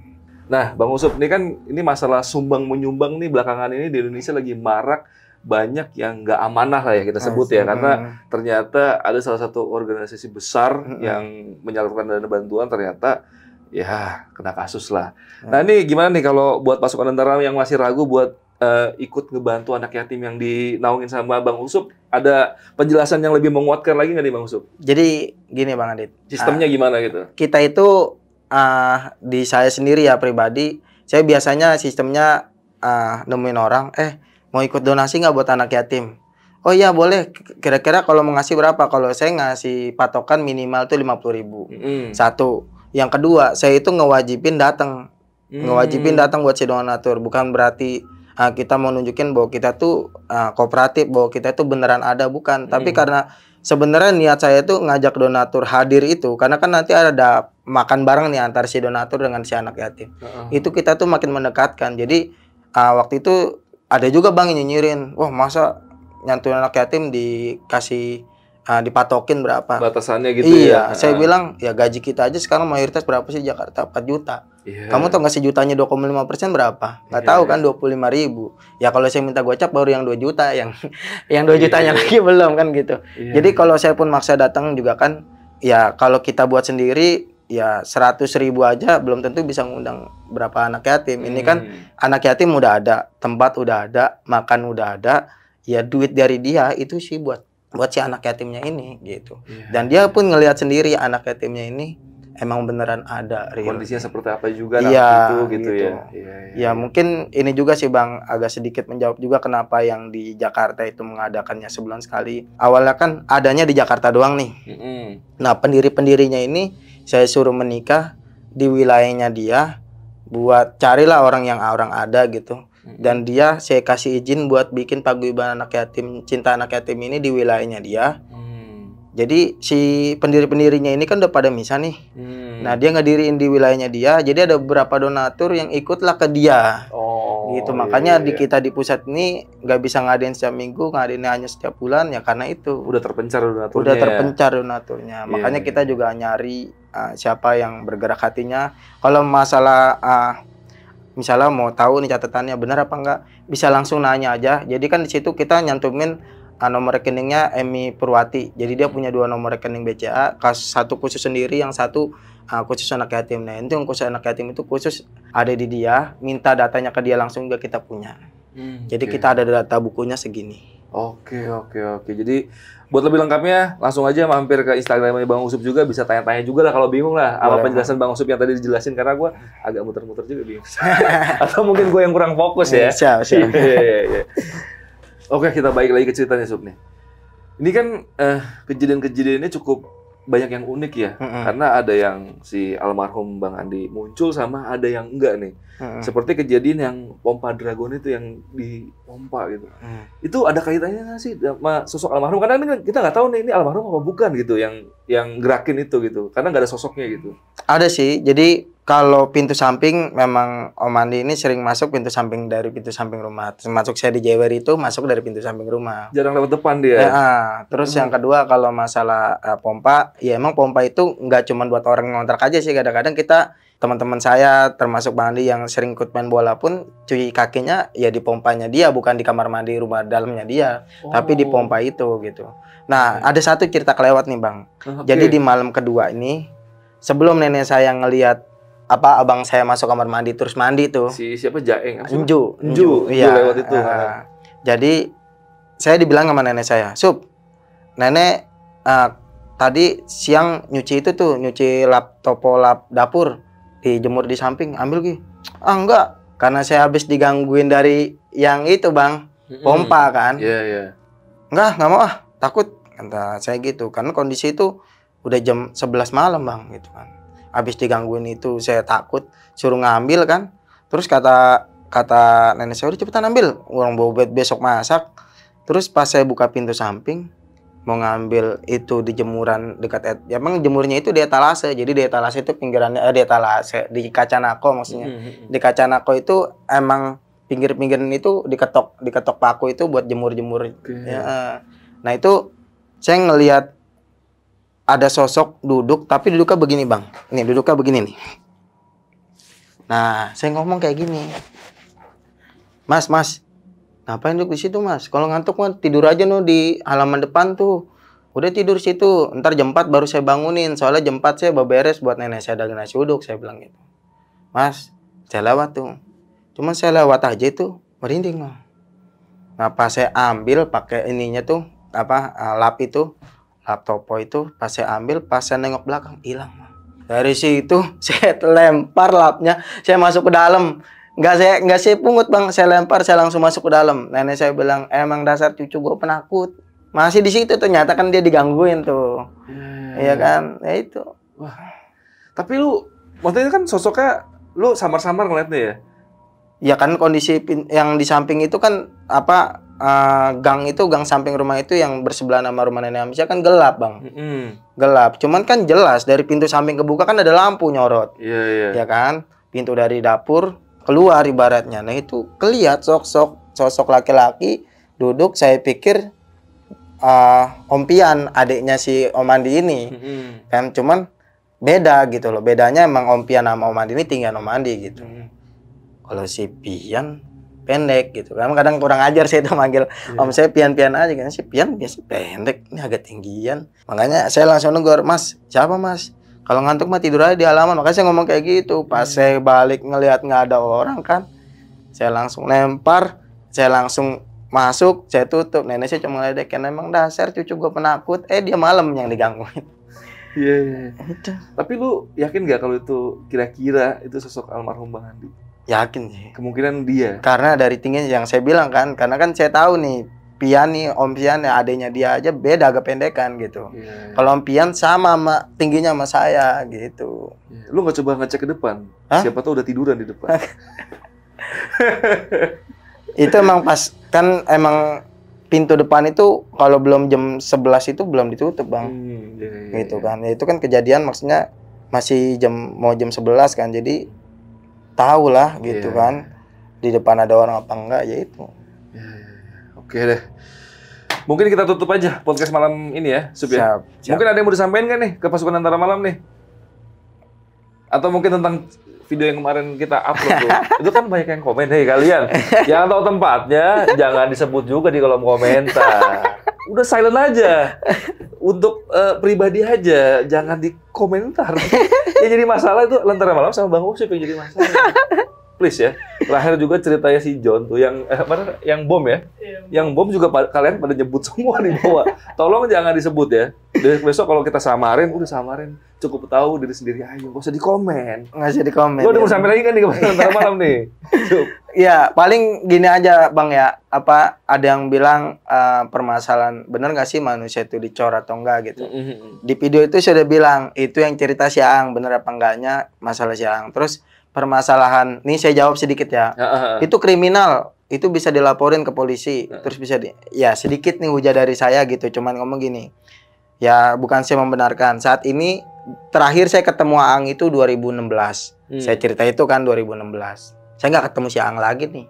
[SPEAKER 1] Nah, Bang Usup, ini kan ini
[SPEAKER 2] masalah sumbang menyumbang nih belakangan ini di Indonesia lagi marak banyak yang nggak amanah lah ya kita nah, sebut ya karena hmm. ternyata ada salah satu organisasi besar hmm. yang menyalurkan dana bantuan ternyata ya kena kasus lah. Ya. Nah ini gimana nih kalau buat pasukan tentara yang masih ragu buat uh, ikut ngebantu anak yatim yang dinaungin sama Bang Usup?
[SPEAKER 1] Ada penjelasan yang lebih menguatkan lagi nggak nih Bang Usup? Jadi gini Bang Adit. Sistemnya uh,
[SPEAKER 2] gimana gitu?
[SPEAKER 1] Kita itu uh, di saya sendiri ya pribadi, saya biasanya sistemnya uh, nemuin orang, eh mau ikut donasi nggak buat anak yatim? Oh iya boleh. Kira-kira kalau mau ngasih berapa? Kalau saya ngasih patokan minimal tuh lima puluh ribu. Mm. Satu. Yang kedua, saya itu ngewajibin datang. Hmm. Ngewajibin datang buat si donatur, bukan berarti uh, kita mau nunjukin bahwa kita tuh uh, kooperatif, bahwa kita tuh beneran ada bukan, hmm. tapi karena sebenarnya niat saya itu ngajak donatur hadir itu karena kan nanti ada makan bareng nih antar si donatur dengan si anak yatim. Uh-huh. Itu kita tuh makin mendekatkan. Jadi uh, waktu itu ada juga Bang nyinyirin, "Wah, masa nyantun anak yatim dikasih uh, dipatokin berapa batasannya gitu iya, ya. saya uh. bilang ya gaji kita aja sekarang mayoritas berapa sih Jakarta 4 juta. Yeah. Kamu tau nggak sejutanya 25 persen berapa? Nggak yeah. tahu kan 25 ribu. Ya kalau saya minta gocap baru yang 2 juta, yang yang dua yeah. jutanya iya. lagi belum kan gitu. Yeah. Jadi kalau saya pun maksa datang juga kan, ya kalau kita buat sendiri ya 100 ribu aja belum tentu bisa ngundang berapa anak yatim. Ini kan hmm. anak yatim udah ada, tempat udah ada, makan udah ada. Ya duit dari dia itu sih buat buat si anak yatimnya ini gitu. Yeah. Dan dia pun ngelihat sendiri anak yatimnya ini emang beneran ada real. Kondisinya
[SPEAKER 2] seperti apa juga ya, itu gitu, gitu. ya. Iya, iya, ya, ya.
[SPEAKER 1] Ya mungkin ini juga sih Bang agak sedikit menjawab juga kenapa yang di Jakarta itu mengadakannya sebulan sekali. Awalnya kan adanya di Jakarta doang nih. Mm -hmm. Nah, pendiri-pendirinya ini saya suruh menikah di wilayahnya dia buat carilah orang yang orang ada gitu dan dia saya kasih izin buat bikin paguyuban anak yatim cinta anak yatim ini di wilayahnya dia hmm. jadi si pendiri-pendirinya ini kan udah pada misa nih hmm. nah dia ngediriin di wilayahnya dia jadi ada beberapa donatur yang ikutlah ke dia oh, gitu iya, makanya iya, iya. di kita di pusat ini nggak bisa ngadain setiap minggu ngadain hanya setiap bulan ya karena itu udah terpencar donaturnya udah terpencar ya? donaturnya iya, makanya iya. kita juga nyari uh, siapa yang bergerak hatinya kalau masalah uh, misalnya mau tahu nih catatannya benar apa enggak bisa langsung nanya aja jadi kan di situ kita nyantumin ah, nomor rekeningnya Emi Purwati jadi dia punya dua nomor rekening BCA kas satu khusus sendiri yang satu uh, khusus anak yatim nah itu yang khusus anak yatim itu khusus ada di dia minta datanya ke dia langsung juga kita punya hmm, jadi okay. kita ada data bukunya segini oke okay, oke
[SPEAKER 2] okay, oke okay. jadi buat lebih lengkapnya langsung aja mampir ke Instagramnya Bang Usup juga bisa tanya-tanya juga lah kalau bingung lah apa penjelasan Bang Usup yang tadi dijelasin karena gue agak muter-muter juga bingung atau mungkin gue yang kurang fokus ya. Iya, siap, siap. Iya, iya, Oke kita balik lagi ke ceritanya Sup nih. Ini kan eh, kejadian kejadian ini cukup banyak yang unik ya, mm-hmm. karena ada yang si almarhum Bang Andi muncul sama ada yang enggak nih. Mm-hmm. Seperti kejadian yang pompa dragon itu yang di pompa gitu. Mm. Itu ada kaitannya nggak sih sama sosok almarhum? Karena kan kita nggak tahu nih ini almarhum apa bukan gitu yang yang gerakin itu gitu, karena nggak ada sosoknya gitu.
[SPEAKER 1] Ada sih. Jadi kalau pintu samping memang Om Andi ini sering masuk pintu samping dari pintu samping rumah. Masuk saya di Jewer itu masuk dari pintu samping rumah. Jarang lewat depan
[SPEAKER 2] dia. Ya, terus hmm. yang
[SPEAKER 1] kedua kalau masalah uh, pompa, ya emang pompa itu nggak cuma buat orang ngontrak aja sih. Kadang-kadang kita teman-teman saya termasuk Bang Andi yang sering ikut main bola pun cuci kakinya ya di pompanya dia bukan di kamar mandi rumah dalamnya dia, oh. tapi di oh. pompa itu gitu. Nah, ada satu cerita kelewat nih, Bang. Nah, okay. Jadi di malam kedua ini sebelum nenek saya ngelihat apa abang saya masuk kamar mandi terus mandi tuh. Si siapa Jaeng? Enju. Enju. Iya. Lewat itu. Uh, jadi saya dibilang sama nenek saya, "Sup, nenek uh, tadi siang nyuci itu tuh, nyuci lap topo lap dapur, dijemur di samping, ambil Ki." Ah, enggak, karena saya habis digangguin dari yang itu, Bang. Pompa kan? Iya, yeah, iya. Yeah. Enggak, enggak mau ah, takut. Kata saya gitu. Karena kondisi itu udah jam 11 malam bang gitu kan habis digangguin itu saya takut suruh ngambil kan terus kata kata nenek saya udah cepetan ambil uang bobet besok masak terus pas saya buka pintu samping mau ngambil itu di jemuran dekat et, ya emang jemurnya itu di etalase jadi di etalase itu pinggirannya eh, di etalase di kaca nako maksudnya hmm, hmm, hmm. di kaca nako itu emang pinggir-pinggiran itu diketok diketok paku itu buat jemur-jemur ya. nah itu saya ngelihat ada sosok duduk tapi duduknya begini bang Ini duduknya begini nih nah saya ngomong kayak gini mas mas ngapain duduk di situ mas kalau ngantuk mah tidur aja no di halaman depan tuh udah tidur situ ntar jam 4 baru saya bangunin soalnya jam 4 saya beberes buat nenek saya dagang nasi uduk saya bilang gitu mas saya lewat tuh cuman saya lewat aja itu merinding mah Ngapa saya ambil pakai ininya tuh apa eh, lap itu Laptop itu pas saya ambil pas saya nengok belakang hilang dari situ saya lempar lapnya saya masuk ke dalam nggak saya nggak saya pungut bang saya lempar saya langsung masuk ke dalam nenek saya bilang emang eh, dasar cucu gue penakut masih di situ ternyata kan dia digangguin tuh hmm. Iya kan ya itu
[SPEAKER 2] Wah. tapi lu waktu itu kan sosoknya lu samar-samar ngeliatnya ya
[SPEAKER 1] ya kan kondisi yang di samping itu kan apa uh, gang itu gang samping rumah itu yang bersebelahan sama rumah nenek Amsyah kan gelap bang mm -hmm. gelap cuman kan jelas dari pintu samping kebuka kan ada lampu nyorot yeah, yeah. ya kan pintu dari dapur keluar ibaratnya nah itu kelihat sok sosok laki-laki duduk saya pikir uh, eh, Om Pian adiknya si Om Andi ini mm -hmm. kan cuman beda gitu loh bedanya emang Om Pian sama Om Andi ini tinggal Om Andi gitu mm -hmm kalau si Pian pendek gitu. kan kadang kurang ajar saya itu manggil yeah. om saya pian-pian aja kan. Si pian biasa pendek, ini agak tinggian. Makanya saya langsung nunggu "Mas, siapa Mas?" Kalau ngantuk mah tidur aja di halaman. Makanya saya ngomong kayak gitu. Pas yeah. saya balik ngelihat nggak ada orang kan, saya langsung lempar, saya langsung masuk, saya tutup. Nenek saya cuma ngeliat kan emang dasar cucu gue penakut. Eh dia malam yang digangguin. Iya.
[SPEAKER 2] Yeah, iya, iya. yeah.
[SPEAKER 1] Tapi lu yakin gak kalau itu kira-kira itu sosok almarhum Bang Andi? Yakin sih. Kemungkinan dia. Karena dari tinggi yang saya bilang kan, karena kan saya tahu nih Pian nih, Om Pian ya adanya dia aja beda agak pendekan gitu. Yeah. Kalau Om Pian sama, sama tingginya sama saya gitu. Yeah. Lu nggak coba ngecek ke depan? Hah? Siapa tau udah tiduran di depan. itu emang pas kan emang pintu depan itu kalau belum jam 11 itu belum ditutup bang hmm, yeah, yeah, gitu iya. kan ya itu kan kejadian maksudnya masih jam mau jam 11 kan jadi tahu lah iya. gitu yeah. kan di depan ada orang apa enggak ya itu. Yeah, iya,
[SPEAKER 2] iya. Oke okay deh. Mungkin kita tutup aja podcast malam ini ya, Sup ya. siap. Mungkin ada yang mau disampaikan kan nih ke pasukan antara malam nih? Atau mungkin tentang video yang kemarin kita upload tuh, itu kan banyak yang komen deh kalian. Yang tahu tempatnya jangan disebut juga di kolom komentar. Udah silent aja. Untuk uh, pribadi aja, jangan di komentar. ya jadi masalah itu lentera malam sama Bang Usip yang jadi masalah please ya. Terakhir juga ceritanya si John tuh yang eh, yang bom ya. Iya, yang bom juga pa kalian pada nyebut semua di bawah. Tolong jangan disebut ya. Besok kalau kita samarin, udah samarin cukup tahu diri
[SPEAKER 1] sendiri ayo gak usah dikomen Gak usah dikomen lo udah mau iya. sampai lagi
[SPEAKER 2] kan di kemarin malam nih
[SPEAKER 1] ya paling gini aja bang ya apa ada yang bilang uh, permasalahan bener gak sih manusia itu dicor atau enggak gitu mm-hmm. di video itu sudah bilang itu yang cerita siang, Aang bener apa enggaknya masalah siang terus permasalahan ini saya jawab sedikit ya uh, uh, itu kriminal itu bisa dilaporin ke polisi uh, terus bisa di ya sedikit nih hujah dari saya gitu cuman ngomong gini ya bukan saya membenarkan saat ini terakhir saya ketemu Ang itu 2016 hmm. saya cerita itu kan 2016 saya nggak ketemu si Aang lagi nih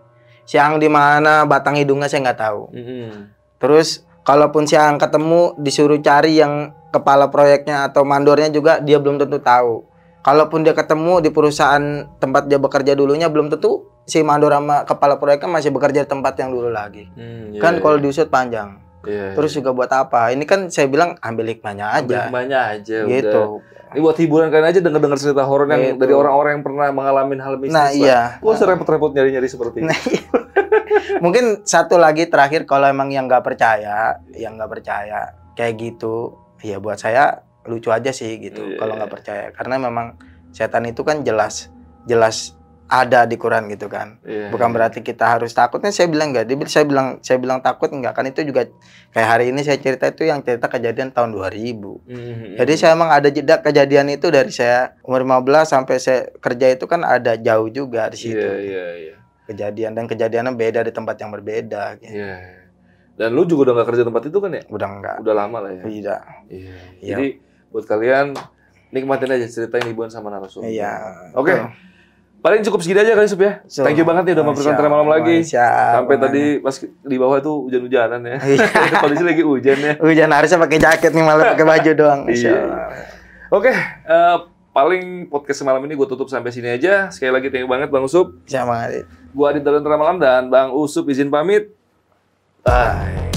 [SPEAKER 1] si Aang di mana batang hidungnya saya nggak tahu hmm. terus kalaupun si Aang ketemu disuruh cari yang kepala proyeknya atau mandornya juga dia belum tentu tahu kalaupun dia ketemu di perusahaan tempat dia bekerja dulunya belum tentu si mandor sama kepala proyeknya masih bekerja di tempat yang dulu lagi. Hmm, yeah, kan yeah. kalau iya. diusut panjang. Yeah, iya. Terus juga buat apa? Ini kan saya bilang ambil hikmahnya aja. Ambil hikmahnya
[SPEAKER 2] aja. Gitu.
[SPEAKER 1] Udah. Ini buat hiburan kalian aja denger-dengar cerita horor yang gitu. dari orang-orang
[SPEAKER 2] yang pernah mengalami hal mistis. Nah, iya. Gua
[SPEAKER 1] sering repot-repot nyari-nyari seperti ini. Nah, iya. Mungkin satu lagi terakhir kalau emang yang nggak percaya, yang nggak percaya kayak gitu, ya buat saya lucu aja sih gitu yeah. kalau nggak percaya karena memang setan itu kan jelas jelas ada di Quran gitu kan yeah. bukan berarti kita harus takutnya saya bilang nggak saya bilang saya bilang takut nggak kan itu juga kayak hari ini saya cerita itu yang cerita kejadian tahun 2000 mm -hmm. jadi saya emang ada jeda kejadian itu dari saya umur 15 sampai saya kerja itu kan ada jauh juga di iya, situ yeah, yeah, yeah. kejadian dan kejadiannya beda di tempat yang berbeda
[SPEAKER 2] gitu. yeah. Dan lu juga udah gak kerja tempat itu kan ya? Udah enggak. Udah lama lah ya? Tidak. Iya. iya. Jadi buat kalian nikmatin aja cerita yang dibuat sama narasumber. Iya. Oke. Okay. Paling cukup segini aja kali Sup ya. Thank you banget ya udah mau kontra malam lagi. Siap, Sampai tadi pas di bawah itu hujan-hujanan ya. Iya. Kondisi lagi hujan
[SPEAKER 1] ya. Hujan harusnya pakai jaket nih malah pakai baju doang. iya.
[SPEAKER 2] Oke, okay, uh, eh, paling podcast semalam ini gue tutup sampai sini aja. Sekali lagi thank you banget Bang Usup. Siap banget. Gue Adit Dalam Malam dan Bang Usup izin pamit. Bye.